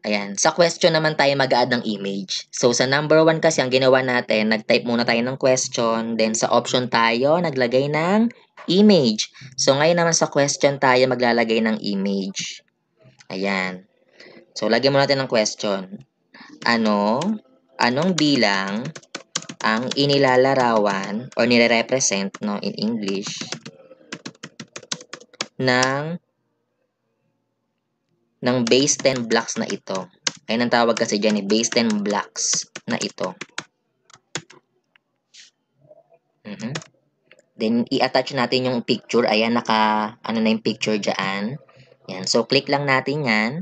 Ayan, sa question naman tayo mag-add ng image. So sa number 1 kasi ang ginawa natin, nag-type muna tayo ng question, then sa option tayo, naglagay ng image. So ngayon naman sa question tayo maglalagay ng image. Ayan. So lagyan muna natin ng question. Ano, anong bilang ang inilalarawan or nire-represent no, in English ng ng base 10 blocks na ito. Ayun ang tawag kasi dyan, eh, base 10 blocks na ito. Mm -hmm. Then, i-attach natin yung picture. Ayan, naka, ano na yung picture dyan. Ayan. So, click lang natin yan.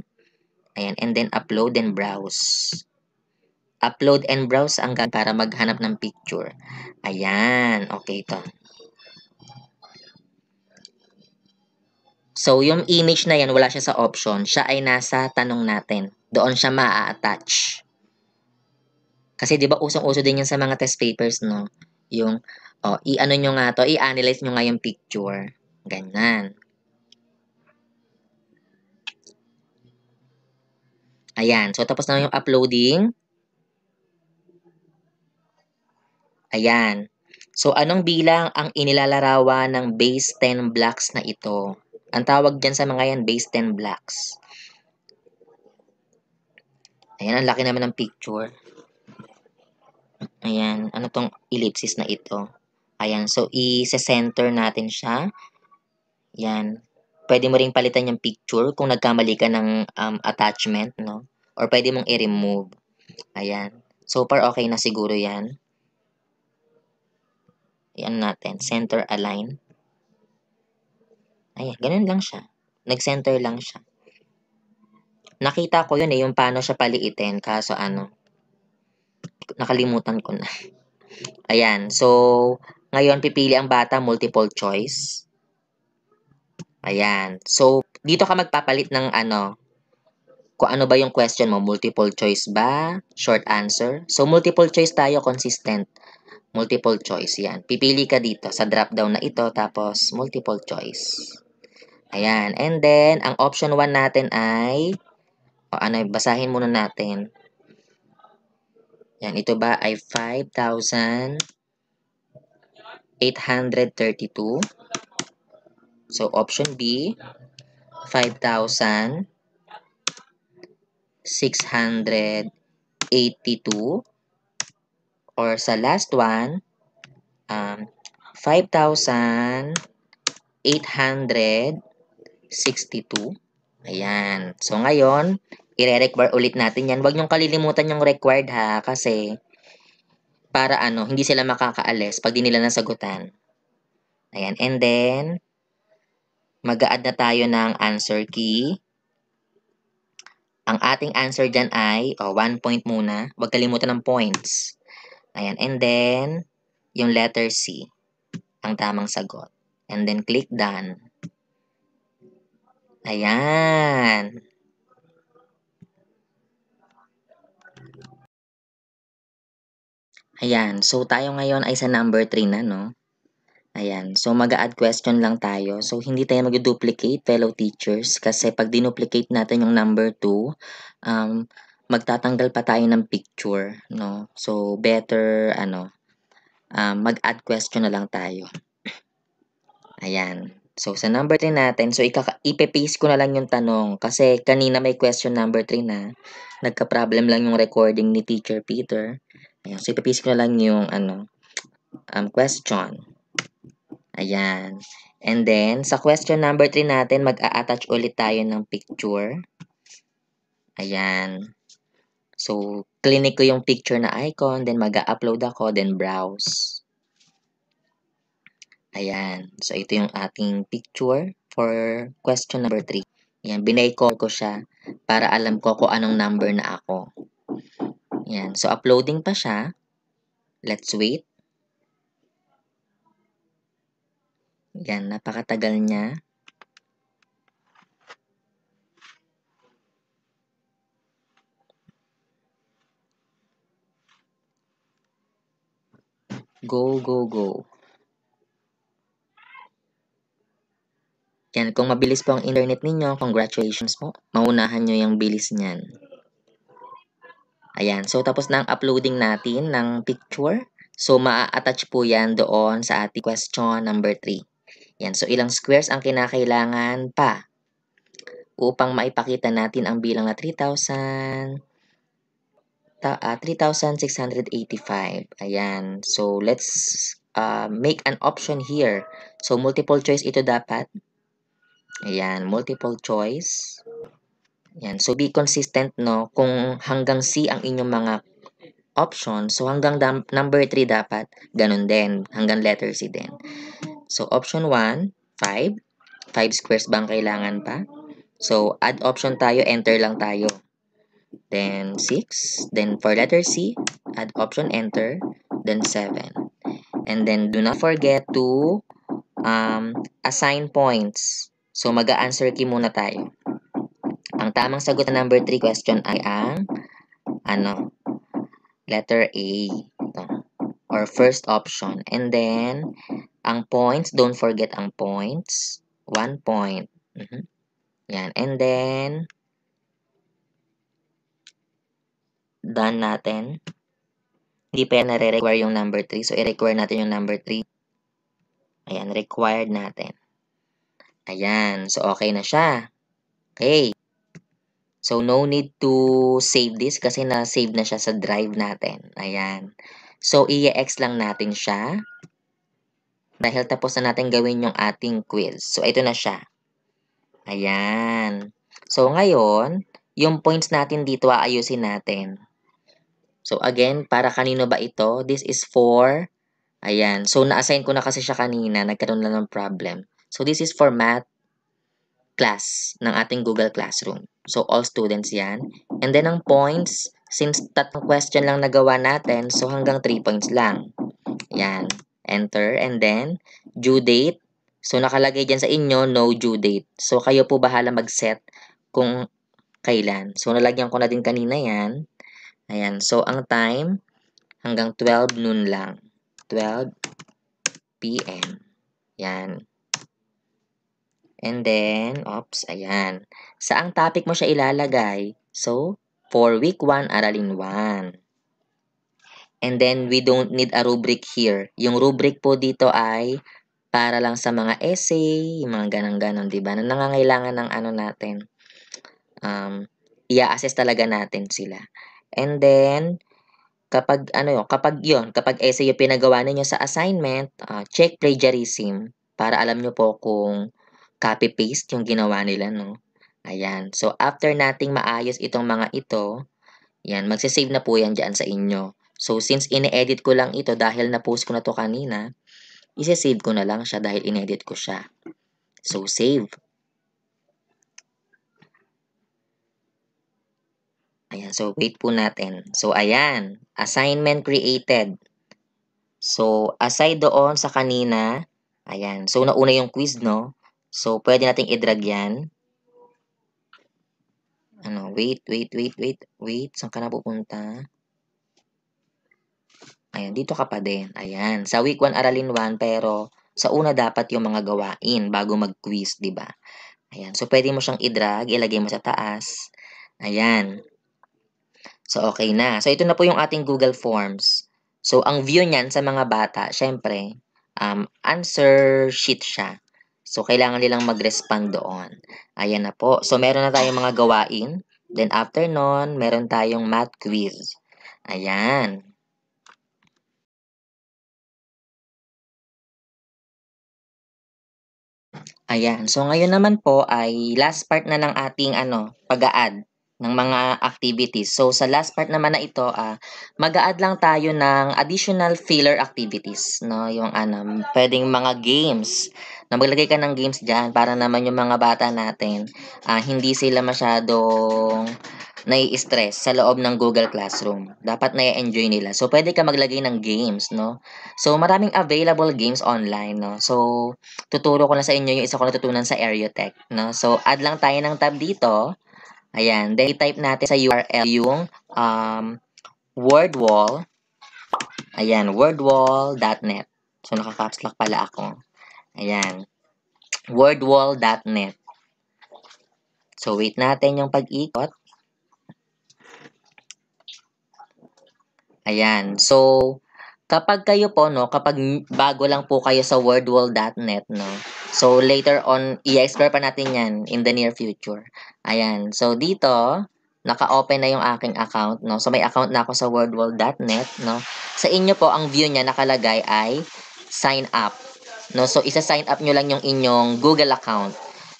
Ayan. And then, upload and browse. Upload and browse hanggang para maghanap ng picture. Ayan. Okay ito. So, yung image na yan, wala siya sa option. Siya ay nasa tanong natin. Doon siya maa-attach. Kasi 'di ba usong-uso din 'yan sa mga test papers, no? Yung oh, i-ano nyo nga to, i-analyze nyo nga yung picture. Ganyan. Ayan. So, tapos na yung uploading. Ayan. So, anong bilang ang inilalarawan ng base 10 blocks na ito? Ang tawag dyan sa mga yan, base 10 blocks. Ayan, ang laki naman ng picture. Ayan, ano tong ellipsis na ito? Ayan, so i-center natin siya. Ayan. Pwede mo ring palitan yung picture kung nagkamali ka ng um, attachment, no? Or pwede mong i-remove. Ayan. So far, okay na siguro yan. Ayan natin. Center align. Ayan, ganun lang siya. Nag-center lang siya. Nakita ko yun eh, yung paano siya paliitin. Kaso ano, nakalimutan ko na. *laughs* Ayan, so, ngayon pipili ang bata multiple choice. Ayan, so, dito ka magpapalit ng ano, kung ano ba yung question mo, multiple choice ba, short answer. So, multiple choice tayo, consistent. Multiple choice, yan. Pipili ka dito sa drop down na ito, tapos multiple choice. Ayan. And then, ang option 1 natin ay, o ano, basahin muna natin. Yan, ito ba ay 5,832? So, option B, 5,682. Or sa last one, um, 5,800 62. Ayan. So, ngayon, i-require ulit natin yan. Huwag niyong kalilimutan yung required ha, kasi para ano, hindi sila makakaalis pag di nila nasagutan. Ayan. And then, mag add na tayo ng answer key. Ang ating answer dyan ay, oh, one point muna. Huwag kalimutan ng points. Ayan. And then, yung letter C. Ang tamang sagot. And then, click done. Ayan. Ayan. So, tayo ngayon ay sa number 3 na, no? Ayan. So, mag add question lang tayo. So, hindi tayo mag-duplicate, fellow teachers. Kasi pag dinuplicate natin yung number 2, um, magtatanggal pa tayo ng picture, no? So, better, ano, um, mag-add question na lang tayo. Ayan. So, sa number 3 natin, so ipe-paste ko na lang yung tanong kasi kanina may question number 3 na. Nagka-problem lang yung recording ni Teacher Peter. Ayan, so ipe-paste ko na lang yung ano, um, question. Ayan. And then, sa question number 3 natin, mag-a-attach ulit tayo ng picture. Ayan. So, clinic ko yung picture na icon, then mag-upload a ako, then browse. Ayan. So, ito yung ating picture for question number 3. Ayan, binayko ko siya para alam ko kung anong number na ako. Ayan. So, uploading pa siya. Let's wait. Ayan, napakatagal niya. Go, go, go. Yan, kung mabilis po ang internet ninyo, congratulations po. Maunahan nyo yung bilis niyan. Ayan, so tapos na ang uploading natin ng picture. So, maa-attach po yan doon sa ating question number 3. Yan, so ilang squares ang kinakailangan pa upang maipakita natin ang bilang na 3,000, uh, 3,685. Ayan, so let's uh, make an option here. So, multiple choice ito dapat. Ayan, multiple choice. Ayan, so be consistent, no? Kung hanggang C ang inyong mga options, so hanggang number 3 dapat, ganun din, hanggang letter C din. So option 1, 5. 5 squares bang kailangan pa? So add option tayo, enter lang tayo. Then 6, then for letter C, add option, enter, then 7. And then do not forget to um, assign points So mag-answer a key muna tayo. Ang tamang sagot na number 3 question ay ang ano letter A ito, or first option. And then ang points, don't forget ang points. One point. Mm -hmm. Yan. And then done natin. Hindi pa yan nare-require yung number 3. So, i-require natin yung number 3. Ayan, required natin. Ayan. So, okay na siya. Okay. So, no need to save this kasi na-save na siya sa drive natin. Ayan. So, i-ex lang natin siya. Dahil tapos na natin gawin yung ating quiz. So, ito na siya. Ayan. So, ngayon, yung points natin dito aayusin natin. So, again, para kanino ba ito? This is for, ayan. So, na-assign ko na kasi siya kanina. Nagkaroon lang ng problem. So this is for math class ng ating Google Classroom. So all students yan. And then ang points, since tatlong question lang nagawa natin, so hanggang 3 points lang. Yan. Enter. And then, due date. So nakalagay dyan sa inyo, no due date. So kayo po bahala mag-set kung kailan. So nalagyan ko na din kanina yan. Ayan. So ang time, hanggang 12 noon lang. 12 p.m. Yan. And then, oops, ayan. Saang topic mo siya ilalagay? So, for week 1, aralin 1. And then, we don't need a rubric here. Yung rubric po dito ay para lang sa mga essay, yung mga ganang-ganon, di ba? Na nangangailangan ng ano natin. Um, i-assess talaga natin sila. And then, kapag ano yun, kapag yon kapag essay yung pinagawa ninyo sa assignment, uh, check plagiarism para alam nyo po kung copy-paste yung ginawa nila, no? Ayan. So, after nating maayos itong mga ito, yan, magsisave na po yan dyan sa inyo. So, since ine-edit ko lang ito dahil na-post ko na to kanina, isi-save ko na lang siya dahil inedit ko siya. So, save. Ayan, so wait po natin. So, ayan, assignment created. So, aside doon sa kanina, ayan, so nauna yung quiz, no? So, pwede nating i-drag yan. Ano, wait, wait, wait, wait, wait. Saan ka na pupunta? Ayan, dito ka pa din. Ayan, sa week 1 aralin 1 pero sa una dapat yung mga gawain bago mag-quiz, di ba? Ayan, so pwede mo siyang i-drag, ilagay mo sa taas. Ayan. So, okay na. So, ito na po yung ating Google Forms. So, ang view niyan sa mga bata, syempre, um, answer sheet siya. So, kailangan nilang mag-respond doon. Ayan na po. So, meron na tayong mga gawain. Then, after nun, meron tayong math quiz. Ayan. Ayan. So, ngayon naman po ay last part na ng ating ano, pag-a-add ng mga activities. So, sa last part naman na ito, ah, mag-a-add lang tayo ng additional filler activities. No? Yung ano, pwedeng mga games na maglagay ka ng games dyan para naman yung mga bata natin uh, hindi sila masyadong nai-stress sa loob ng Google Classroom. Dapat na-enjoy nila. So, pwede ka maglagay ng games, no? So, maraming available games online, no? So, tuturo ko na sa inyo yung isa ko natutunan sa Aerotech, no? So, add lang tayo ng tab dito. Ayan. Then, type natin sa URL yung um, word wall. Ayan, wordwall.net. So, naka-caps lock pala ako. Ayan. Wordwall.net. So, wait natin yung pag-ikot. Ayan. So, kapag kayo po, no, kapag bago lang po kayo sa wordwall.net, no, so later on, i-explore pa natin yan in the near future. Ayan. So, dito, naka-open na yung aking account, no? So, may account na ako sa wordwall.net, no? Sa inyo po, ang view niya nakalagay ay sign up. No? So, isa-sign up nyo lang yung inyong Google account.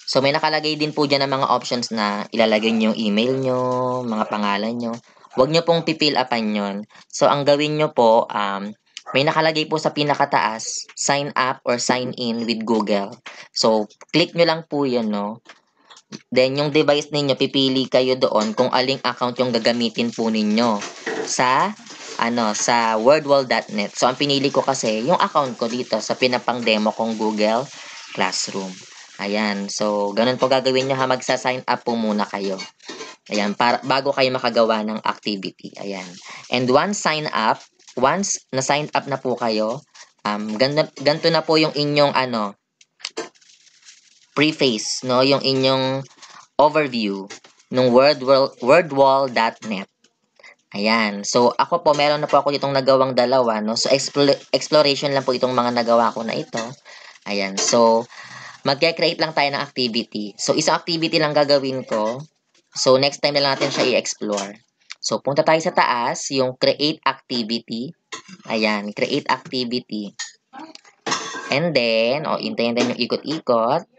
So, may nakalagay din po dyan ng mga options na ilalagay nyo yung email nyo, mga pangalan nyo. Huwag nyo pong pipil upan yon So, ang gawin nyo po, um, may nakalagay po sa pinakataas, sign up or sign in with Google. So, click nyo lang po yun, no? Then, yung device ninyo, pipili kayo doon kung aling account yung gagamitin po ninyo sa ano, sa worldwall.net. So, ang pinili ko kasi, yung account ko dito sa pinapang-demo kong Google Classroom. Ayan. So, ganun po gagawin niyo ha. Magsa-sign up po muna kayo. Ayan. Para, bago kayo makagawa ng activity. Ayan. And once sign up, once na-sign up na po kayo, um, ganto, ganto na po yung inyong ano, preface, no? Yung inyong overview ng wordwall.net. Ayan. So, ako po, meron na po ako itong nagawang dalawa, no? So, exploration lang po itong mga nagawa ko na ito. Ayan. So, mag-create lang tayo ng activity. So, isang activity lang gagawin ko. So, next time na lang natin siya i-explore. So, punta tayo sa taas, yung create activity. Ayan, create activity. And then, o, oh, intayin din yung ikot-ikot.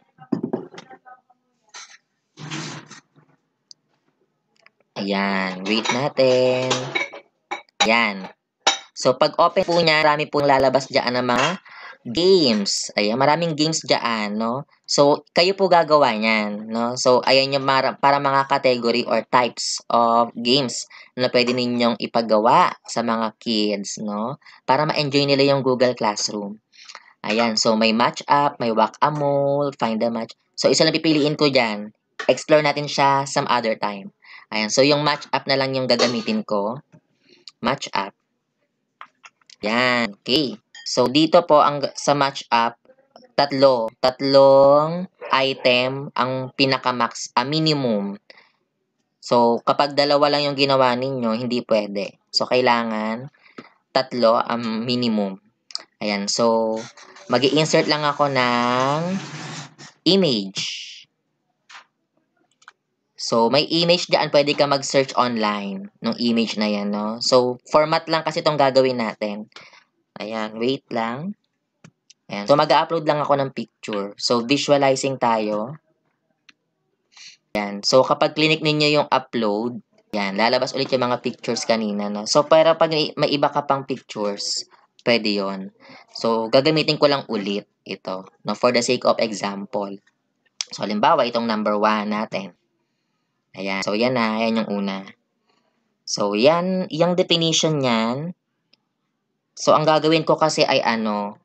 Ayan, wait natin. Ayan. So, pag open po niya, marami pong lalabas dyan ng mga games. Ayan, maraming games dyan, no? So, kayo po gagawa niyan, no? So, ayan yung para, para mga category or types of games na pwede ninyong ipagawa sa mga kids, no? Para ma-enjoy nila yung Google Classroom. Ayan, so may match up, may whack a mole, find a match. So, isa lang pipiliin ko dyan. Explore natin siya some other time. Ayan, so yung match up na lang yung gagamitin ko. Match up. Yan, okay. So dito po ang sa match up, tatlo, tatlong item ang pinaka max, a ah, minimum. So kapag dalawa lang yung ginawa ninyo, hindi pwede. So kailangan tatlo ang minimum. Ayan, so mag insert lang ako ng image. So, may image diyan pwede ka mag-search online ng image na yan, no? So, format lang kasi itong gagawin natin. Ayan, wait lang. Ayan. So, mag-upload lang ako ng picture. So, visualizing tayo. Ayan. So, kapag clinic ninyo yung upload, ayan, lalabas ulit yung mga pictures kanina, no? So, pero pag may iba ka pang pictures, pwede yon So, gagamitin ko lang ulit ito, no? For the sake of example. So, halimbawa, itong number 1 natin. Ayan. So, yan na. Ayan yung una. So, yan. Yung definition niyan. So, ang gagawin ko kasi ay ano,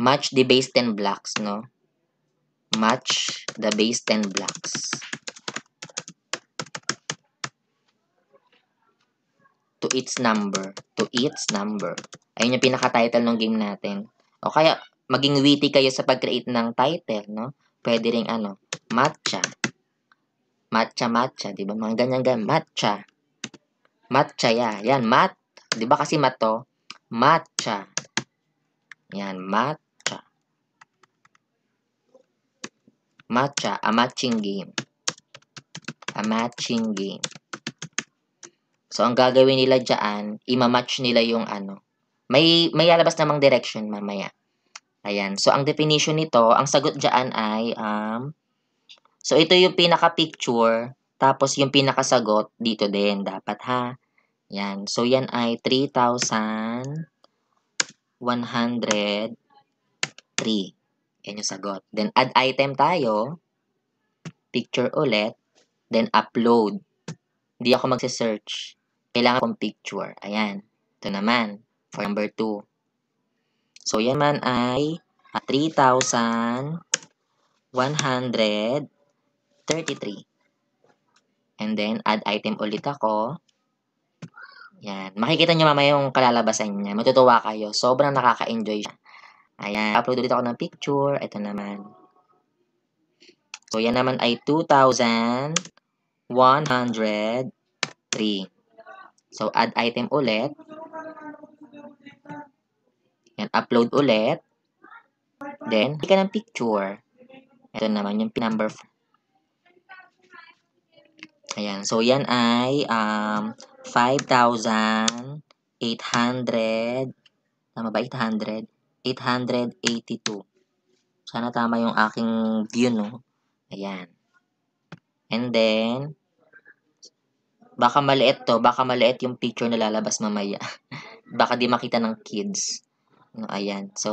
match the base 10 blocks, no? Match the base 10 blocks. To its number. To its number. Ayun yung pinaka-title ng game natin. O kaya, maging witty kayo sa pag-create ng title, no? Pwede rin ano, matcha matcha matcha, 'di ba? Mga ganyan ganyan matcha. Matcha ya. Yan mat, 'di ba kasi mat to? Matcha. Yan matcha. Matcha, a matching game. A matching game. So ang gagawin nila diyan, i match nila yung ano. May may lalabas namang direction mamaya. Ayan. So ang definition nito, ang sagot diyan ay um So, ito yung pinaka-picture, tapos yung pinaka-sagot dito din dapat ha. Yan. So, yan ay 3,103. Yan yung sagot. Then, add item tayo. Picture ulit. Then, upload. Hindi ako magse-search. Kailangan kong picture. Ayan. Ito naman. For number 2. So, yan man ay 3,100 33. And then, add item ulit ako. Yan. Makikita nyo mamaya yung kalalabasan niya. Matutuwa kayo. Sobrang nakaka-enjoy siya. Ayan. Upload ulit ako ng picture. Ito naman. So, yan naman ay 2,103. So, add item ulit. Yan. Upload ulit. Then, hika ng picture. Ito naman yung number 4. Ayan. So, yan ay um, 5,800. Tama ba? 800? 882. Sana tama yung aking view, no? Ayan. And then, baka maliit to. Baka maliit yung picture na lalabas mamaya. *laughs* baka di makita ng kids. No, ayan. So,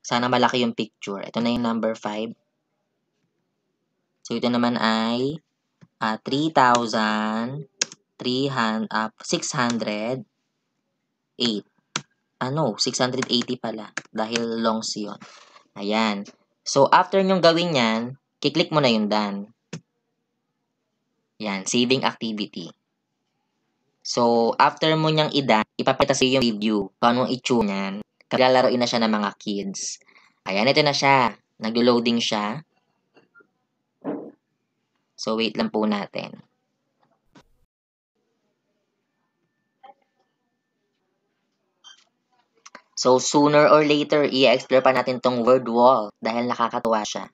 sana malaki yung picture. Ito na yung number 5. So, ito naman ay uh, 3,300, uh, 608. Ano, 680 pala. Dahil long yun. Ayan. So, after nyong gawin yan, kiklik mo na yung done. Yan, saving activity. So, after mo nyang i-done, ipapita sa yung review kung anong itsura niyan. Kaya laruin na siya ng mga kids. Ayan, ito na siya. Nag-loading siya. So, wait lang po natin. So, sooner or later, i-explore pa natin tong word wall dahil nakakatuwa siya.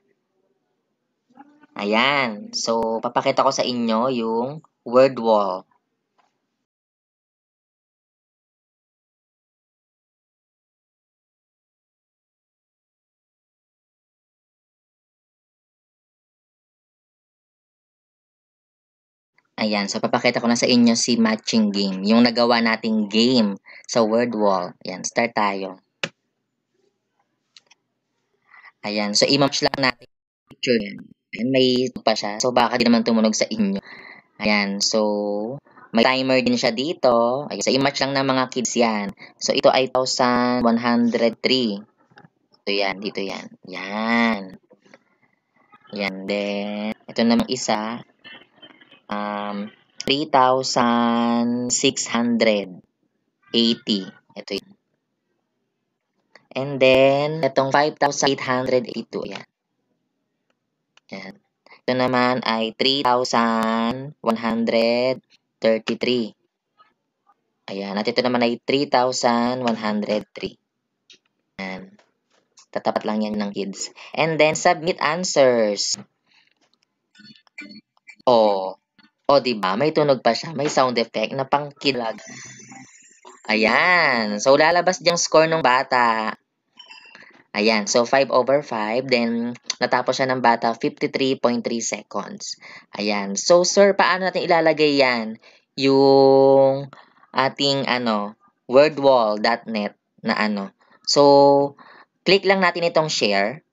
Ayan. So, papakita ko sa inyo yung word wall. Ayan, so papakita ko na sa inyo si matching game. Yung nagawa nating game sa word wall. Ayan, start tayo. Ayan, so i-match lang natin picture yan. Ayan, may pa siya. So baka di naman tumunog sa inyo. Ayan, so may timer din siya dito. Ayan, so i-match lang ng mga kids yan. So ito ay 1,103. Ito yan, dito yan. Yan. Yan, then ito namang isa um, 3,680. Ito yun. And then, itong 5,882. Ayan. Ayan. Ito naman ay 3,133. Ayan. At ito naman ay 3,103. Ayan. Tatapat lang yan ng kids. And then, submit answers. Oh. O, di ba? May tunog pa siya. May sound effect na pangkilag. Ayan. So, lalabas diyang score ng bata. Ayan. So, 5 over 5. Then, natapos siya ng bata 53.3 seconds. Ayan. So, sir, paano natin ilalagay yan? Yung ating, ano, wordwall.net na ano. So, click lang natin itong share.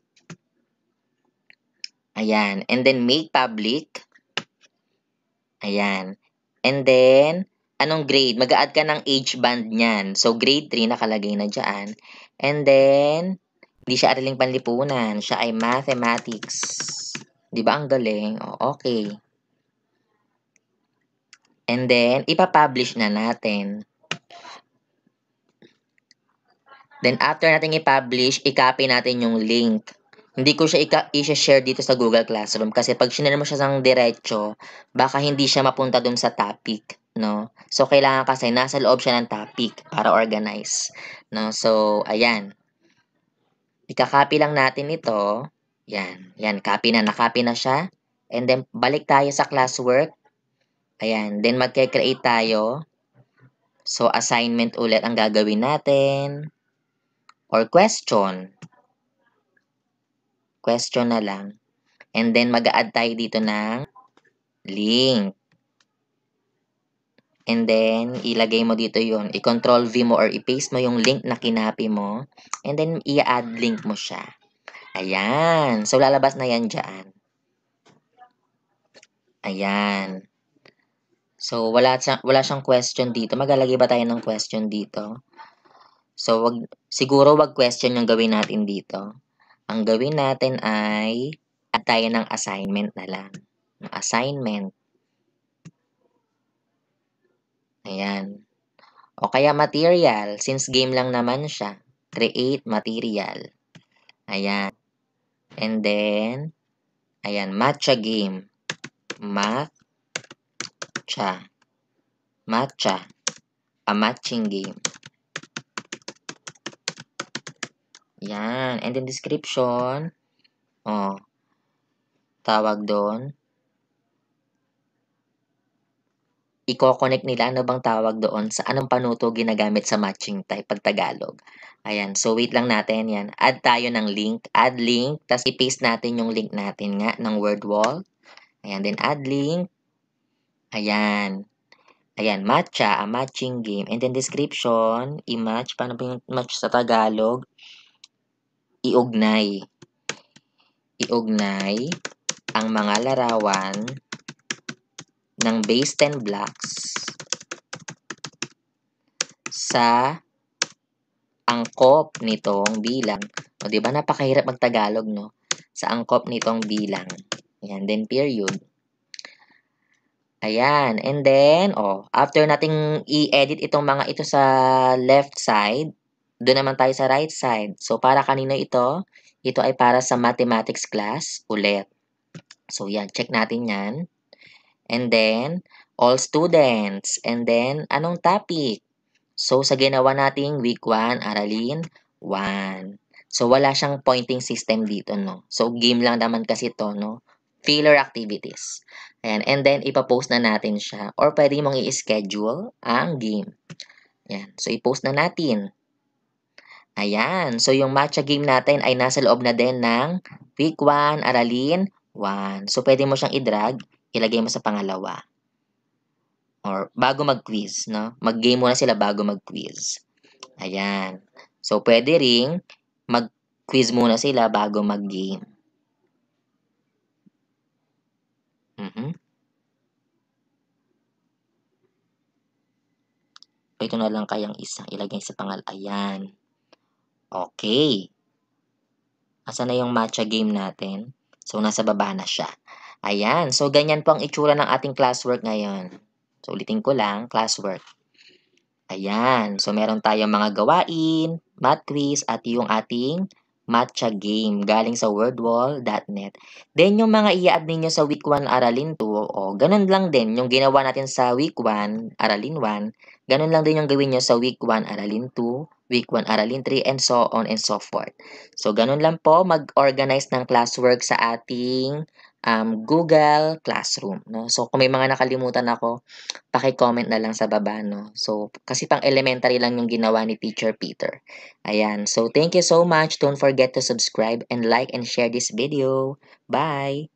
Ayan. And then, make public. Ayan. And then, anong grade? Mag-a-add ka ng age band niyan. So, grade 3 nakalagay na dyan. And then, hindi siya araling panlipunan. Siya ay mathematics. Di ba? Ang galing. O, oh, okay. And then, ipapublish na natin. Then, after natin i-publish, i-copy natin yung link hindi ko siya ika- i-share dito sa Google Classroom kasi pag sinare mo siya sang diretso, baka hindi siya mapunta dun sa topic, no? So, kailangan kasi nasa loob siya ng topic para organize, no? So, ayan. Ika-copy lang natin ito. Yan, yan, copy na, nakopy na siya. And then, balik tayo sa classwork. Ayan, then magke-create tayo. So, assignment ulit ang gagawin natin. Or question question na lang. And then, mag-add tayo dito ng link. And then, ilagay mo dito yon I-control V mo or i-paste mo yung link na kinapi mo. And then, i-add link mo siya. Ayan. So, lalabas na yan dyan. Ayan. So, wala, siya, wala siyang question dito. Magalagay ba tayo ng question dito? So, wag, siguro wag question yung gawin natin dito. Ang gawin natin ay at tayo ng assignment na lang. assignment. Ayan. O kaya material, since game lang naman siya. Create material. Ayan. And then, ayan, matcha game. Matcha. Matcha. A matching game. Yan. And then description. Oh. Tawag doon. Iko-connect nila ano bang tawag doon sa anong panuto ginagamit sa matching type pag Tagalog. Ayan. So, wait lang natin. Yan. Add tayo ng link. Add link. Tapos, i-paste natin yung link natin nga ng word wall. Ayan. Then, add link. Ayan. Ayan, matcha, a matching game. And then description, i-match. Paano ba yung match sa Tagalog? Iugnay. Iugnay ang mga larawan ng base 10 blocks sa angkop nitong bilang. O, di ba napakahirap magtagalog, no? Sa angkop nitong bilang. Ayan, then period. Ayan, and then, oh, after nating i-edit itong mga ito sa left side, doon naman tayo sa right side. So, para kanino ito? Ito ay para sa mathematics class ulit. So, yan. Check natin yan. And then, all students. And then, anong topic? So, sa ginawa nating week 1, aralin 1. So, wala siyang pointing system dito, no? So, game lang naman kasi to, no? Filler activities. Ayan. And then, ipapost na natin siya. Or pwede mong i-schedule ang game. Ayan. So, i-post na natin. Ayan. So, yung matcha game natin ay nasa loob na din ng week 1, aralin 1. So, pwede mo siyang i-drag, ilagay mo sa pangalawa. Or, bago mag-quiz, no? Mag-game muna sila bago mag-quiz. Ayan. So, pwede ring mag-quiz muna sila bago mag-game. Mm -hmm. Ito na lang kayang isang ilagay sa pangal. Ayan. Okay. Asa na yung matcha game natin? So, nasa baba na siya. Ayan. So, ganyan po ang itsura ng ating classwork ngayon. So, ulitin ko lang, classwork. Ayan. So, meron tayong mga gawain, math quiz, at yung ating matcha game galing sa wordwall.net. Then, yung mga i-add ninyo sa week 1 aralin 2, o ganun lang din, yung ginawa natin sa week 1, aralin 1, Ganun lang din yung gawin nyo sa week 1, aralin 2, week 1, aralin 3, and so on and so forth. So, ganun lang po mag-organize ng classwork sa ating um, Google Classroom. No? So, kung may mga nakalimutan ako, paki-comment na lang sa baba. No? So, kasi pang elementary lang yung ginawa ni Teacher Peter. Ayan. So, thank you so much. Don't forget to subscribe and like and share this video. Bye!